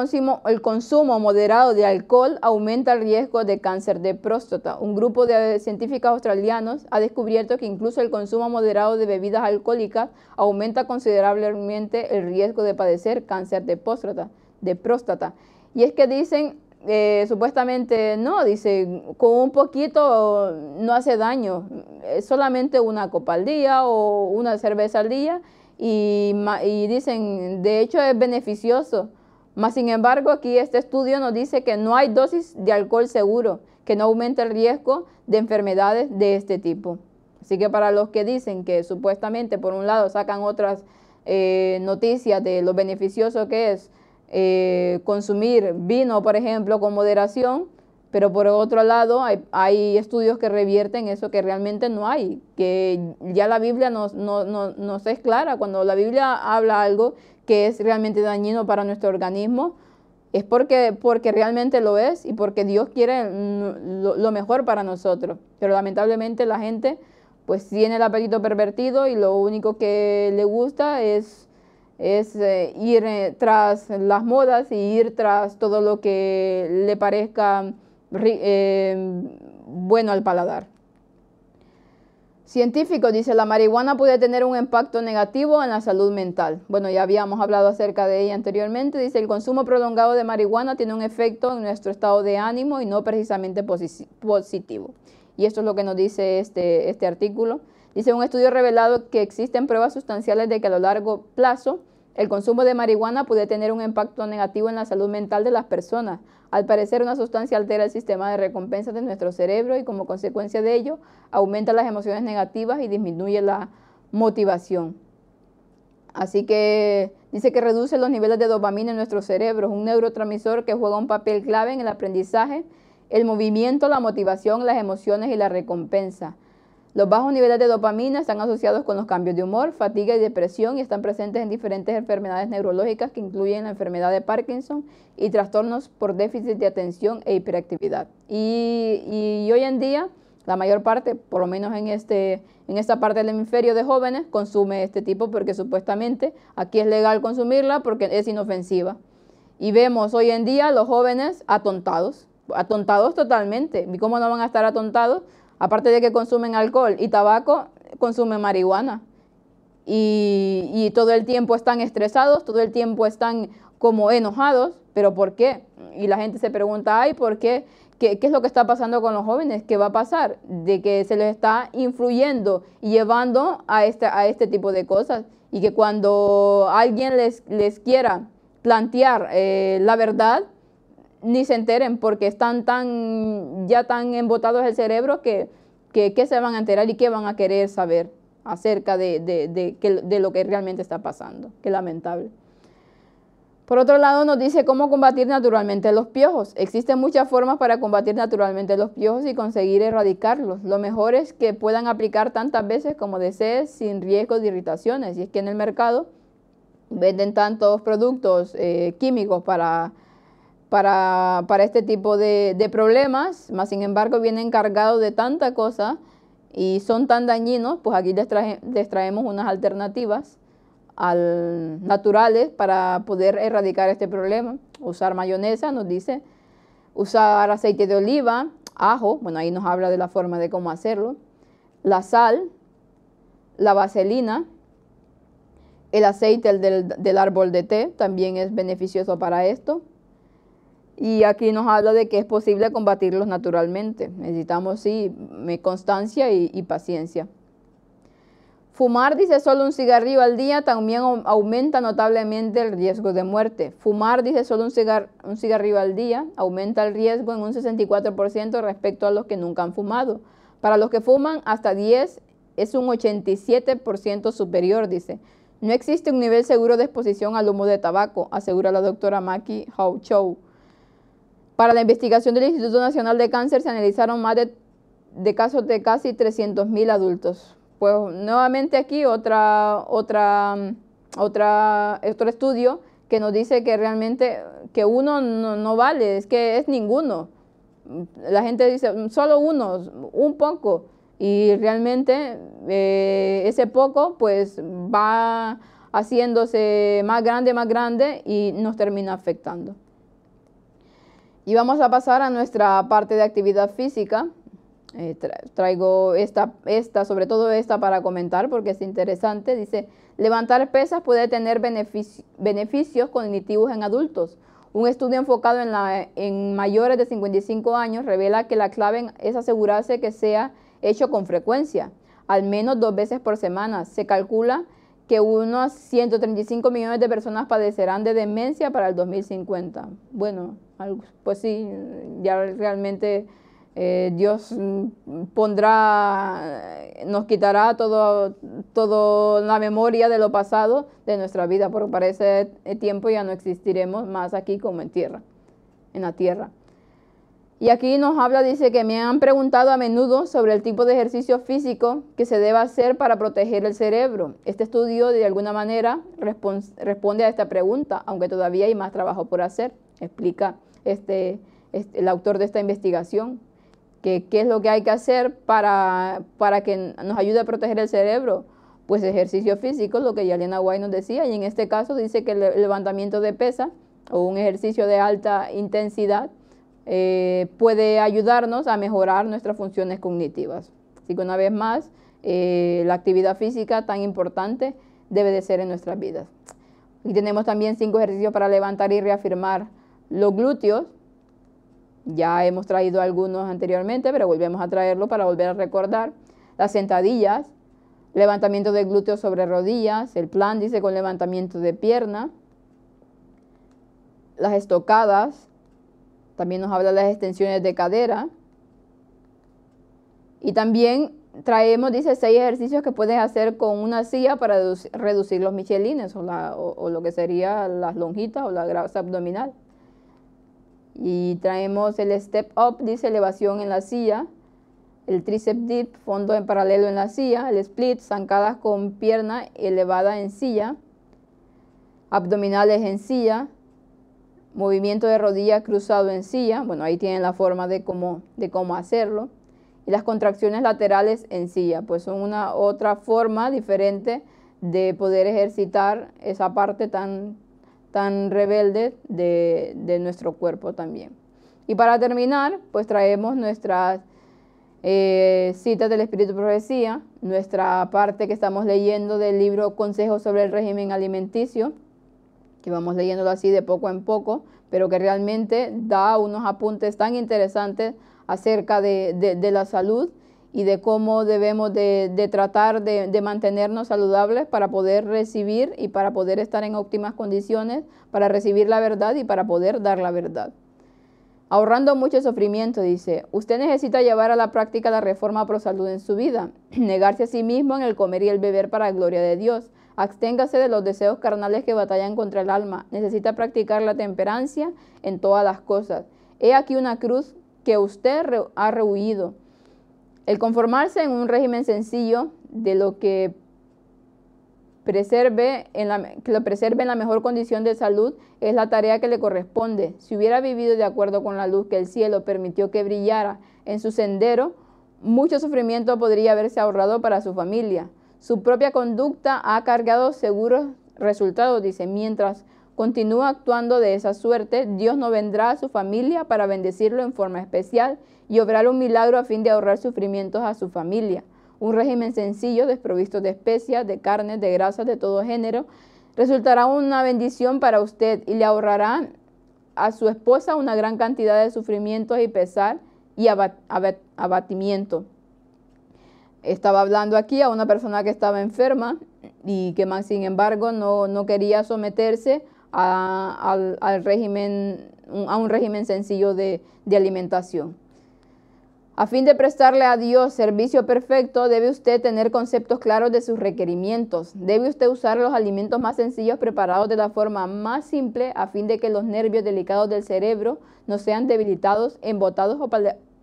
consumo, moderado de alcohol aumenta el riesgo de cáncer de próstata. Un grupo de científicos australianos ha descubierto que incluso el consumo moderado de bebidas alcohólicas aumenta considerablemente el riesgo de padecer cáncer de próstata. Y es que dicen, eh, supuestamente, no, dice, con un poquito no hace daño, eh, solamente una copa al día o una cerveza al día y, dicen, de hecho es beneficioso. más sin embargo, aquí este estudio nos dice que no hay dosis de alcohol seguro, que no aumenta el riesgo de enfermedades de este tipo. Así que para los que dicen que supuestamente, por un lado, sacan otras eh, noticias de lo beneficioso que es eh, consumir vino, por ejemplo, con moderación, pero por otro lado, hay, estudios que revierten eso que realmente no hay, que ya la Biblia nos, es clara. Cuando la Biblia habla algo que es realmente dañino para nuestro organismo, es porque, porque realmente lo es y porque Dios quiere lo, mejor para nosotros. Pero lamentablemente la gente pues tiene el apetito pervertido y lo único que le gusta es, es eh, ir eh, tras las modas y ir tras todo lo que le parezca eh, bueno al paladar. Científico dice, la marihuana puede tener un impacto negativo en la salud mental. Bueno, ya habíamos hablado acerca de ella anteriormente. Dice, el consumo prolongado de marihuana tiene un efecto en nuestro estado de ánimo y no precisamente positivo. Y esto es lo que nos dice este, este artículo. Dice, un estudio revelado que existen pruebas sustanciales de que a lo largo plazo el consumo de marihuana puede tener un impacto negativo en la salud mental de las personas. Al parecer, una sustancia altera el sistema de recompensa de nuestro cerebro y como consecuencia de ello, aumenta las emociones negativas y disminuye la motivación. Así que dice que reduce los niveles de dopamina en nuestro cerebro, un neurotransmisor que juega un papel clave en el aprendizaje, el movimiento, la motivación, las emociones y la recompensa. Los bajos niveles de dopamina están asociados con los cambios de humor, fatiga y depresión y están presentes en diferentes enfermedades neurológicas que incluyen la enfermedad de Parkinson y trastornos por déficit de atención e hiperactividad. Y, hoy en día, la mayor parte, por lo menos en, este, en esta parte del hemisferio de jóvenes, consume este tipo porque supuestamente aquí es legal consumirla porque es inofensiva. Y vemos hoy en día los jóvenes atontados, atontados totalmente. ¿Y cómo no van a estar atontados Aparte de que consumen alcohol y tabaco, consumen marihuana. Y, todo el tiempo están estresados, todo el tiempo están como enojados, pero ¿por qué? Y la gente se pregunta, ay, ¿por qué? ¿Qué, es lo que está pasando con los jóvenes? ¿Qué va a pasar? De que se les está influyendo y llevando a este, a este tipo de cosas. Y que cuando alguien les, les quiera plantear eh, la verdad, ni se enteren porque están tan, ya tan embotados el cerebro que, que, se van a enterar y qué van a querer saber acerca de, de, lo que realmente está pasando. Qué lamentable. Por otro lado, nos dice cómo combatir naturalmente los piojos. Existen muchas formas para combatir naturalmente los piojos y conseguir erradicarlos. Lo mejor es que puedan aplicar tantas veces como desees sin riesgo de irritaciones. Y es que en el mercado venden tantos productos eh, químicos para para, para este tipo de, de, problemas, más sin embargo vienen cargados de tanta cosa y son tan dañinos, pues aquí les, traemos unas alternativas al, naturales para poder erradicar este problema. Usar mayonesa, nos dice, usar aceite de oliva, ajo, bueno, ahí nos habla de la forma de cómo hacerlo, la sal, la vaselina, el aceite del, del árbol de té también es beneficioso para esto. Y aquí nos habla de que es posible combatirlos naturalmente. Necesitamos, sí, constancia y, paciencia. Fumar, dice, solo un cigarrillo al día también aumenta notablemente el riesgo de muerte. Fumar, dice, solo un, cigarrillo al día aumenta el riesgo en un 64% respecto a los que nunca han fumado. Para los que fuman hasta 10 es un 87% superior, dice. No existe un nivel seguro de exposición al humo de tabaco, asegura la doctora Maki hou Chou. Para la investigación del Instituto Nacional de Cáncer se analizaron más de, casos de casi 300.000 adultos. Pues nuevamente aquí otra, otro estudio que nos dice que realmente que uno no, vale, es que es ninguno. La gente dice, solo uno, un poco y realmente eh, ese poco pues va haciéndose más grande, más grande y nos termina afectando. Y vamos a pasar a nuestra parte de actividad física. Eh, traigo esta, esta, sobre todo esta para comentar porque es interesante. Dice, levantar pesas puede tener beneficios cognitivos en adultos. Un estudio enfocado en, la, en mayores de 55 años revela que la clave es asegurarse que sea hecho con frecuencia, al menos dos veces por semana. Se calcula que unos 135 millones de personas padecerán de demencia para el 2050. Bueno, pues sí, ya realmente eh, Dios pondrá, nos quitará toda la memoria de lo pasado de nuestra vida, porque para ese tiempo ya no existiremos más aquí como en tierra, en la tierra. Y aquí nos habla, dice que me han preguntado a menudo sobre el tipo de ejercicio físico que se debe hacer para proteger el cerebro. Este estudio de alguna manera responde a esta pregunta, aunque todavía hay más trabajo por hacer, explica este, este, el autor de esta investigación, que qué es lo que hay que hacer para, que nos ayude a proteger el cerebro. Pues ejercicio físico, lo que Yalena Guay nos decía, y en este caso dice que el levantamiento de pesa o un ejercicio de alta intensidad eh, puede ayudarnos a mejorar nuestras funciones cognitivas. Así que una vez más, eh, la actividad física tan importante debe de ser en nuestras vidas. Y tenemos también cinco ejercicios para levantar y reafirmar los glúteos, ya hemos traído algunos anteriormente, pero volvemos a traerlo para volver a recordar. Las sentadillas, levantamiento de glúteos sobre rodillas, el plan dice con levantamiento de pierna. Las estocadas, también nos habla de las extensiones de cadera. Y también traemos, dice, seis ejercicios que puedes hacer con una silla para reducir los michelines o, o lo que sería las lonjitas o la grasa abdominal. Y traemos el step up, dice elevación en la silla, el tricep dip, fondo en paralelo en la silla, el split, zancadas con pierna elevada en silla, abdominales en silla, movimiento de rodilla cruzado en silla, bueno, ahí tienen la forma de cómo, de cómo hacerlo, y las contracciones laterales en silla, pues son una otra forma diferente de poder ejercitar esa parte tan tan rebelde de, nuestro cuerpo también. Y para terminar, pues traemos nuestras eh, citas del Espíritu Profecía, nuestra parte que estamos leyendo del libro Consejos sobre el régimen alimenticio, que vamos leyéndolo así de poco en poco, pero que realmente da unos apuntes tan interesantes acerca de la salud y de cómo debemos de, tratar de, de, mantenernos saludables para poder recibir y para poder estar en óptimas condiciones, para recibir la verdad y para poder dar la verdad. Ahorrando mucho sufrimiento, dice, usted necesita llevar a la práctica la reforma pro salud en su vida, negarse a sí mismo en el comer y el beber para la gloria de Dios, absténgase de los deseos carnales que batallan contra el alma, necesita practicar la temperancia en todas las cosas. He aquí una cruz que usted ha rehuido el conformarse en un régimen sencillo de lo que, preserve en la, lo preserve en la mejor condición de salud es la tarea que le corresponde. Si hubiera vivido de acuerdo con la luz que el cielo permitió que brillara en su sendero, mucho sufrimiento podría haberse ahorrado para su familia. Su propia conducta ha cargado seguros resultados, dice, mientras continúa actuando de esa suerte, Dios no vendrá a su familia para bendecirlo en forma especial y obrar un milagro a fin de ahorrar sufrimientos a su familia. Un régimen sencillo, desprovisto de especias, de carnes, de grasas de todo género, resultará una bendición para usted y le ahorrará a su esposa una gran cantidad de sufrimientos y pesar y abatimiento. Estaba hablando aquí a una persona que estaba enferma y que más sin embargo no, quería someterse a, a un régimen sencillo de alimentación. A fin de prestarle a Dios servicio perfecto, debe usted tener conceptos claros de sus requerimientos. Debe usted usar los alimentos más sencillos preparados de la forma más simple a fin de que los nervios delicados del cerebro no sean debilitados, embotados o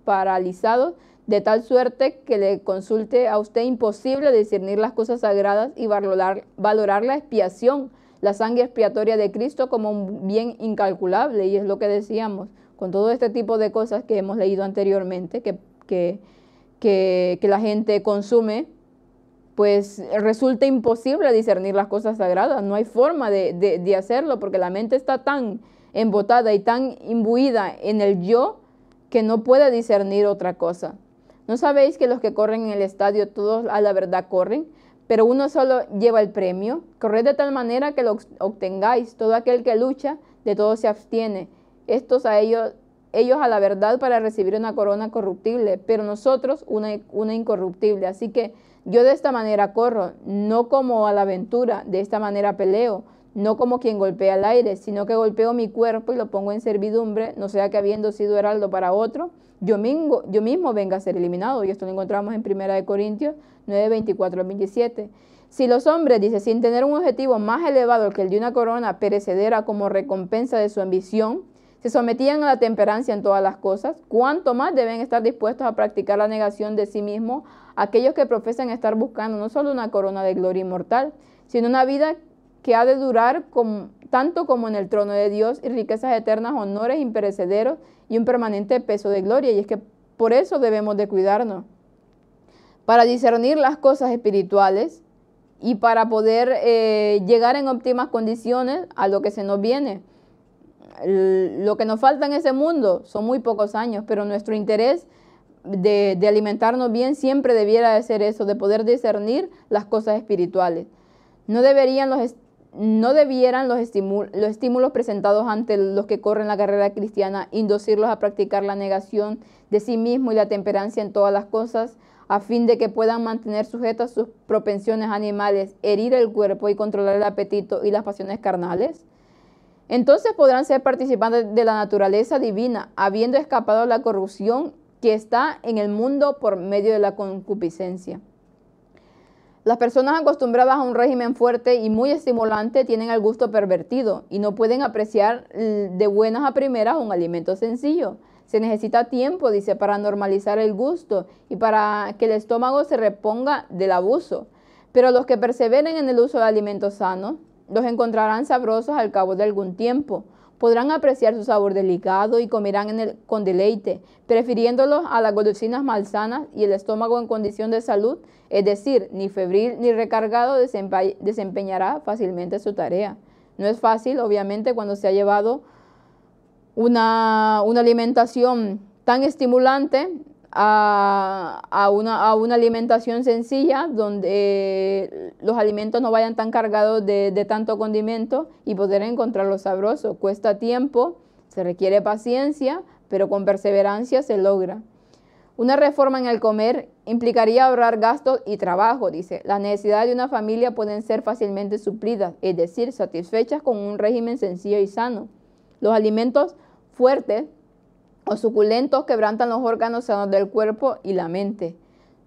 paralizados de tal suerte que le consulte a usted imposible discernir las cosas sagradas y valorar, valorar la expiación, la sangre expiatoria de Cristo como un bien incalculable, y es lo que decíamos, con todo este tipo de cosas que hemos leído anteriormente, que, que, la gente consume, pues resulta imposible discernir las cosas sagradas, no hay forma de, hacerlo porque la mente está tan embotada y tan imbuida en el yo que no puede discernir otra cosa. ¿No sabéis que los que corren en el estadio todos a la verdad corren? Pero uno solo lleva el premio. Corred de tal manera que lo obtengáis. Todo aquel que lucha, de todo se abstiene estos a ellos, ellos a la verdad para recibir una corona corruptible, pero nosotros una, incorruptible. Así que yo de esta manera corro, no como a la aventura, de esta manera peleo, no como quien golpea al aire, sino que golpeo mi cuerpo y lo pongo en servidumbre, no sea que habiendo sido heraldo para otro, yo mismo, yo mismo venga a ser eliminado. Y esto lo encontramos en 1 Corintios 924 al 27. Si los hombres, dice, sin tener un objetivo más elevado que el de una corona perecedera como recompensa de su ambición, se sometían a la temperancia en todas las cosas, cuánto más deben estar dispuestos a practicar la negación de sí mismos aquellos que profesan estar buscando no solo una corona de gloria inmortal, sino una vida que ha de durar tanto como en el trono de Dios y riquezas eternas, honores imperecederos y un permanente peso de gloria. Y es que por eso debemos de cuidarnos. Para discernir las cosas espirituales y para poder eh, llegar en óptimas condiciones a lo que se nos viene lo que nos falta en ese mundo son muy pocos años, pero nuestro interés de, alimentarnos bien siempre debiera de ser eso, de poder discernir las cosas espirituales. No, deberían los, no debieran los estímulos presentados ante los que corren la carrera cristiana inducirlos a practicar la negación de sí mismo y la temperancia en todas las cosas, a fin de que puedan mantener sujetas sus propensiones animales, herir el cuerpo y controlar el apetito y las pasiones carnales. Entonces podrán ser participantes de la naturaleza divina, habiendo escapado la corrupción que está en el mundo por medio de la concupiscencia. Las personas acostumbradas a un régimen fuerte y muy estimulante tienen el gusto pervertido y no pueden apreciar de buenas a primeras un alimento sencillo. Se necesita tiempo, dice, para normalizar el gusto y para que el estómago se reponga del abuso. Pero los que perseveren en el uso de alimentos sanos, los encontrarán sabrosos al cabo de algún tiempo. Podrán apreciar su sabor delicado y comerán con deleite, prefiriéndolos a las golosinas malsanas y el estómago en condición de salud, es decir, ni febril ni recargado desempeñará fácilmente su tarea. No es fácil, obviamente, cuando se ha llevado una, una alimentación tan estimulante a, una, alimentación sencilla donde eh, los alimentos no vayan tan cargados de, de tanto condimento y poder encontrar lo sabroso. Cuesta tiempo, se requiere paciencia, pero con perseverancia se logra. Una reforma en el comer implicaría ahorrar gastos y trabajo, dice. Las necesidades de una familia pueden ser fácilmente suplidas, es decir, satisfechas con un régimen sencillo y sano. Los alimentos fuertes los suculentos quebrantan los órganos sanos del cuerpo y la mente.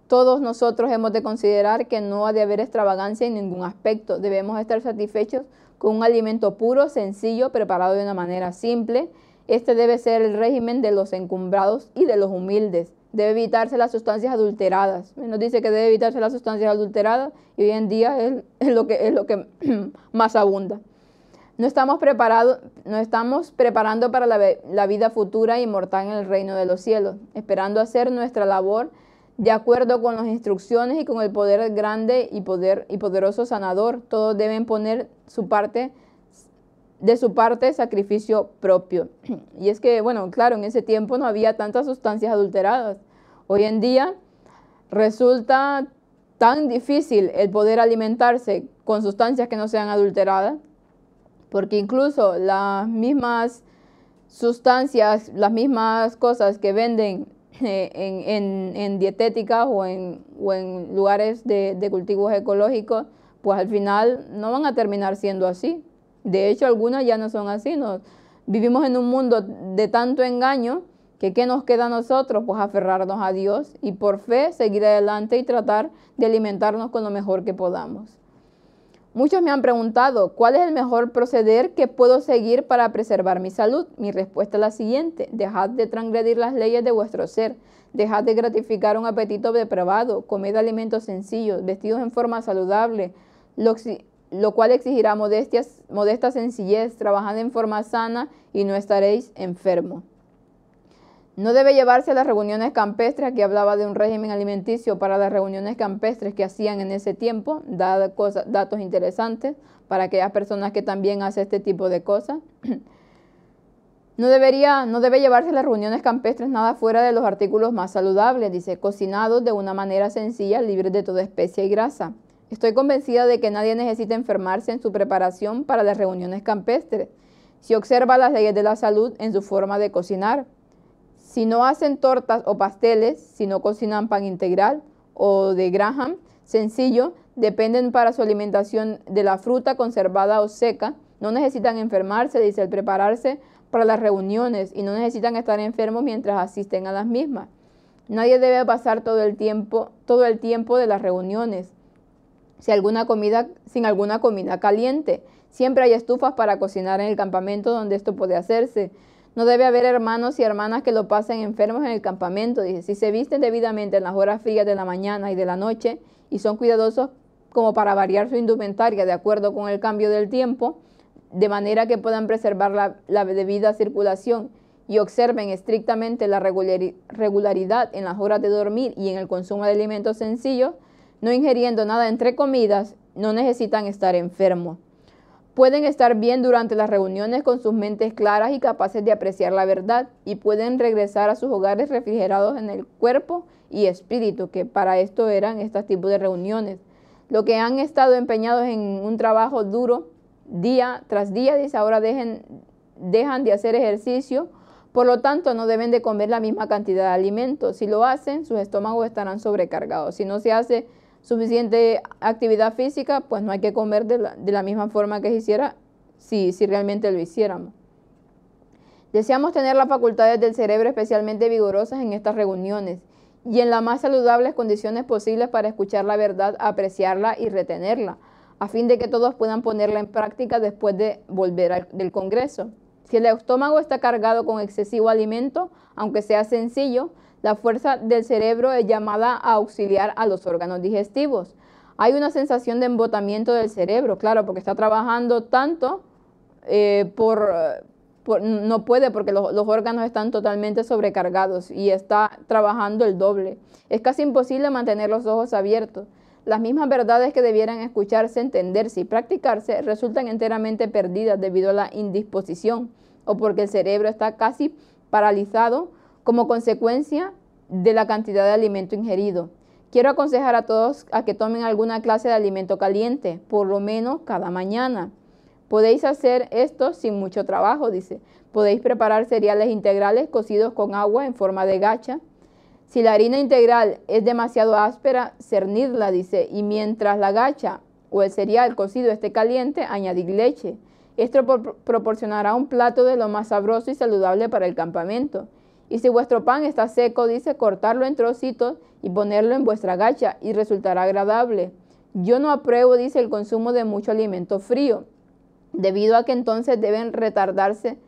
Todos nosotros hemos de considerar que no ha de haber extravagancia en ningún aspecto. Debemos estar satisfechos con un alimento puro, sencillo, preparado de una manera simple. Este debe ser el régimen de los encumbrados y de los humildes. Debe evitarse las sustancias adulteradas. Nos dice que debe evitarse las sustancias adulteradas y hoy en día es, lo, que, es lo que más abunda. No estamos, no estamos preparando para la, vida futura y mortal en el reino de los cielos, esperando hacer nuestra labor de acuerdo con las instrucciones y con el poder grande y, poder, y poderoso sanador. Todos deben poner su parte de su parte sacrificio propio. Y es que, bueno, claro, en ese tiempo no había tantas sustancias adulteradas. Hoy en día resulta tan difícil el poder alimentarse con sustancias que no sean adulteradas porque incluso las mismas sustancias, las mismas cosas que venden eh, en, en, dietéticas o en, o en lugares de, cultivos ecológicos, pues al final no van a terminar siendo así. De hecho, algunas ya no son así. vivimos en un mundo de tanto engaño que ¿qué nos queda a nosotros? Pues aferrarnos a Dios y por fe seguir adelante y tratar de alimentarnos con lo mejor que podamos. Muchos me han preguntado, ¿cuál es el mejor proceder que puedo seguir para preservar mi salud? Mi respuesta es la siguiente, dejad de transgredir las leyes de vuestro ser, dejad de gratificar un apetito depravado, comed alimentos sencillos, vestidos en forma saludable, lo, cual exigirá modesta sencillez, trabajad en forma sana y no estaréis enfermos. No debe llevarse a las reuniones campestres, que hablaba de un régimen alimenticio para las reuniones campestres que hacían en ese tiempo, da datos interesantes para aquellas personas que también hacen este tipo de cosas. No, debería, no debe llevarse a las reuniones campestres nada fuera de los artículos más saludables, dice, cocinados de una manera sencilla, libres de toda especie y grasa. Estoy convencida de que nadie necesita enfermarse en su preparación para las reuniones campestres, si observa las leyes de la salud en su forma de cocinar. Si no hacen tortas o pasteles, si no cocinan pan integral o de graham, sencillo, dependen para su alimentación de la fruta conservada o seca, no necesitan enfermarse, dice el prepararse para las reuniones y no necesitan estar enfermos mientras asisten a las mismas. Nadie debe pasar todo el tiempo, todo el tiempo de las reuniones. Si alguna comida, sin alguna comida caliente. Siempre hay estufas para cocinar en el campamento donde esto puede hacerse. No debe haber hermanos y hermanas que lo pasen enfermos en el campamento. Dice, si se visten debidamente en las horas frías de la mañana y de la noche y son cuidadosos como para variar su indumentaria de acuerdo con el cambio del tiempo, de manera que puedan preservar la, la debida circulación y observen estrictamente la regularidad en las horas de dormir y en el consumo de alimentos sencillos, no ingiriendo nada entre comidas, no necesitan estar enfermos. Pueden estar bien durante las reuniones con sus mentes claras y capaces de apreciar la verdad y pueden regresar a sus hogares refrigerados en el cuerpo y espíritu, que para esto eran estos tipos de reuniones. Lo que han estado empeñados en un trabajo duro día tras día, dice, ahora dejen, dejan de hacer ejercicio, por lo tanto no deben de comer la misma cantidad de alimentos. Si lo hacen, sus estómagos estarán sobrecargados. Si no se hace suficiente actividad física, pues no hay que comer de la, misma forma que se hiciera si, realmente lo hiciéramos. Deseamos tener las facultades del cerebro especialmente vigorosas en estas reuniones y en las más saludables condiciones posibles para escuchar la verdad, apreciarla y retenerla, a fin de que todos puedan ponerla en práctica después de volver del Congreso. Si el estómago está cargado con excesivo alimento, aunque sea sencillo, la fuerza del cerebro es llamada a auxiliar a los órganos digestivos. Hay una sensación de embotamiento del cerebro, claro, porque está trabajando tanto eh, por, no puede porque los, los, órganos están totalmente sobrecargados y está trabajando el doble. Es casi imposible mantener los ojos abiertos. Las mismas verdades que debieran escucharse, entenderse y practicarse resultan enteramente perdidas debido a la indisposición o porque el cerebro está casi paralizado como consecuencia de la cantidad de alimento ingerido. Quiero aconsejar a todos a que tomen alguna clase de alimento caliente, por lo menos cada mañana. Podéis hacer esto sin mucho trabajo, dice. Podéis preparar cereales integrales cocidos con agua en forma de gacha. Si la harina integral es demasiado áspera, cernirla, dice, y mientras la gacha o el cereal cocido esté caliente, añadir leche. Esto proporcionará un plato de lo más sabroso y saludable para el campamento. Y si vuestro pan está seco, dice, cortarlo en trocitos y ponerlo en vuestra gacha y resultará agradable. Yo no apruebo, dice, el consumo de mucho alimento frío, debido a que entonces deben retardarse,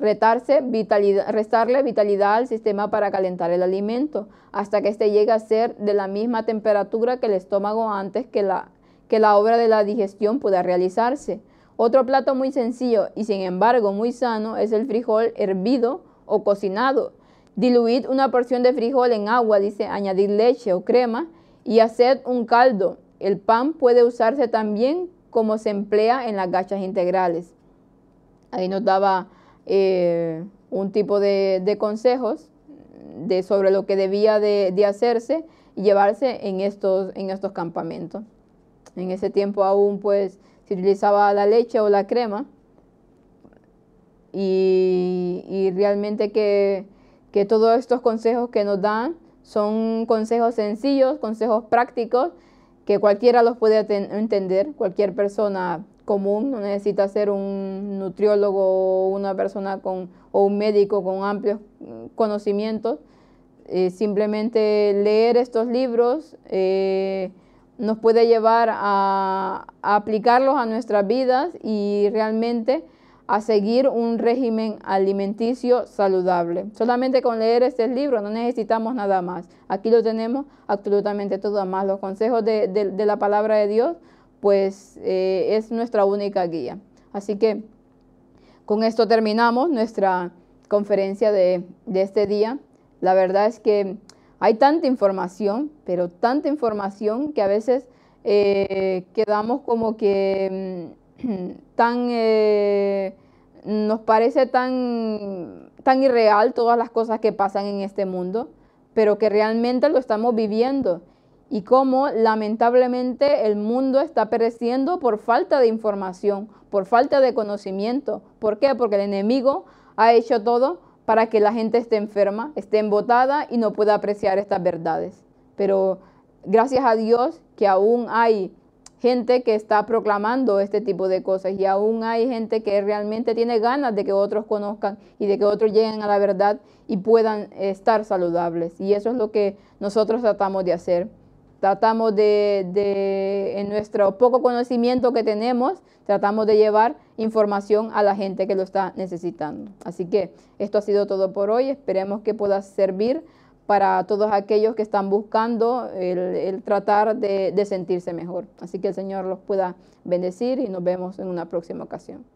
restarle vitalidad al sistema para calentar el alimento, hasta que éste llegue a ser de la misma temperatura que el estómago antes que la, que la obra de la digestión pueda realizarse. Otro plato muy sencillo y sin embargo muy sano es el frijol hervido o cocinado Diluid una porción de frijol en agua, dice, añadid leche o crema y haced un caldo. El pan puede usarse también como se emplea en las gachas integrales. Ahí nos daba eh, un tipo de, consejos de, sobre lo que debía de, hacerse y llevarse en estos, en estos campamentos. En ese tiempo aún pues se utilizaba la leche o la crema y realmente que que todos estos consejos que nos dan son consejos sencillos, consejos prácticos, que cualquiera los puede entender, cualquier persona común, no necesita ser un nutriólogo o una persona con, o un médico con amplios conocimientos. Eh, simplemente leer estos libros eh, nos puede llevar a aplicarlos a nuestras vidas y realmente a seguir un régimen alimenticio saludable. Solamente con leer este libro no necesitamos nada más. Aquí lo tenemos absolutamente todo, más los consejos de, la palabra de Dios, pues eh, es nuestra única guía. Así que con esto terminamos nuestra conferencia de, este día. La verdad es que hay tanta información, pero tanta información que a veces eh, quedamos como que mm, tan... Eh, nos parece tan, tan irreal todas las cosas que pasan en este mundo, pero que realmente lo estamos viviendo y cómo lamentablemente el mundo está pereciendo por falta de información, por falta de conocimiento. ¿Por qué? Porque el enemigo ha hecho todo para que la gente esté enferma, esté embotada y no pueda apreciar estas verdades. Pero gracias a Dios que aún hay gente que está proclamando este tipo de cosas y aún hay gente que realmente tiene ganas de que otros conozcan y de que otros lleguen a la verdad y puedan estar saludables. Y eso es lo que nosotros tratamos de hacer. Tratamos de, de en nuestro poco conocimiento que tenemos, tratamos de llevar información a la gente que lo está necesitando. Así que esto ha sido todo por hoy. Esperemos que pueda servir para todos aquellos que están buscando el, tratar de, de sentirse mejor. Así que el Señor los pueda bendecir y nos vemos en una próxima ocasión.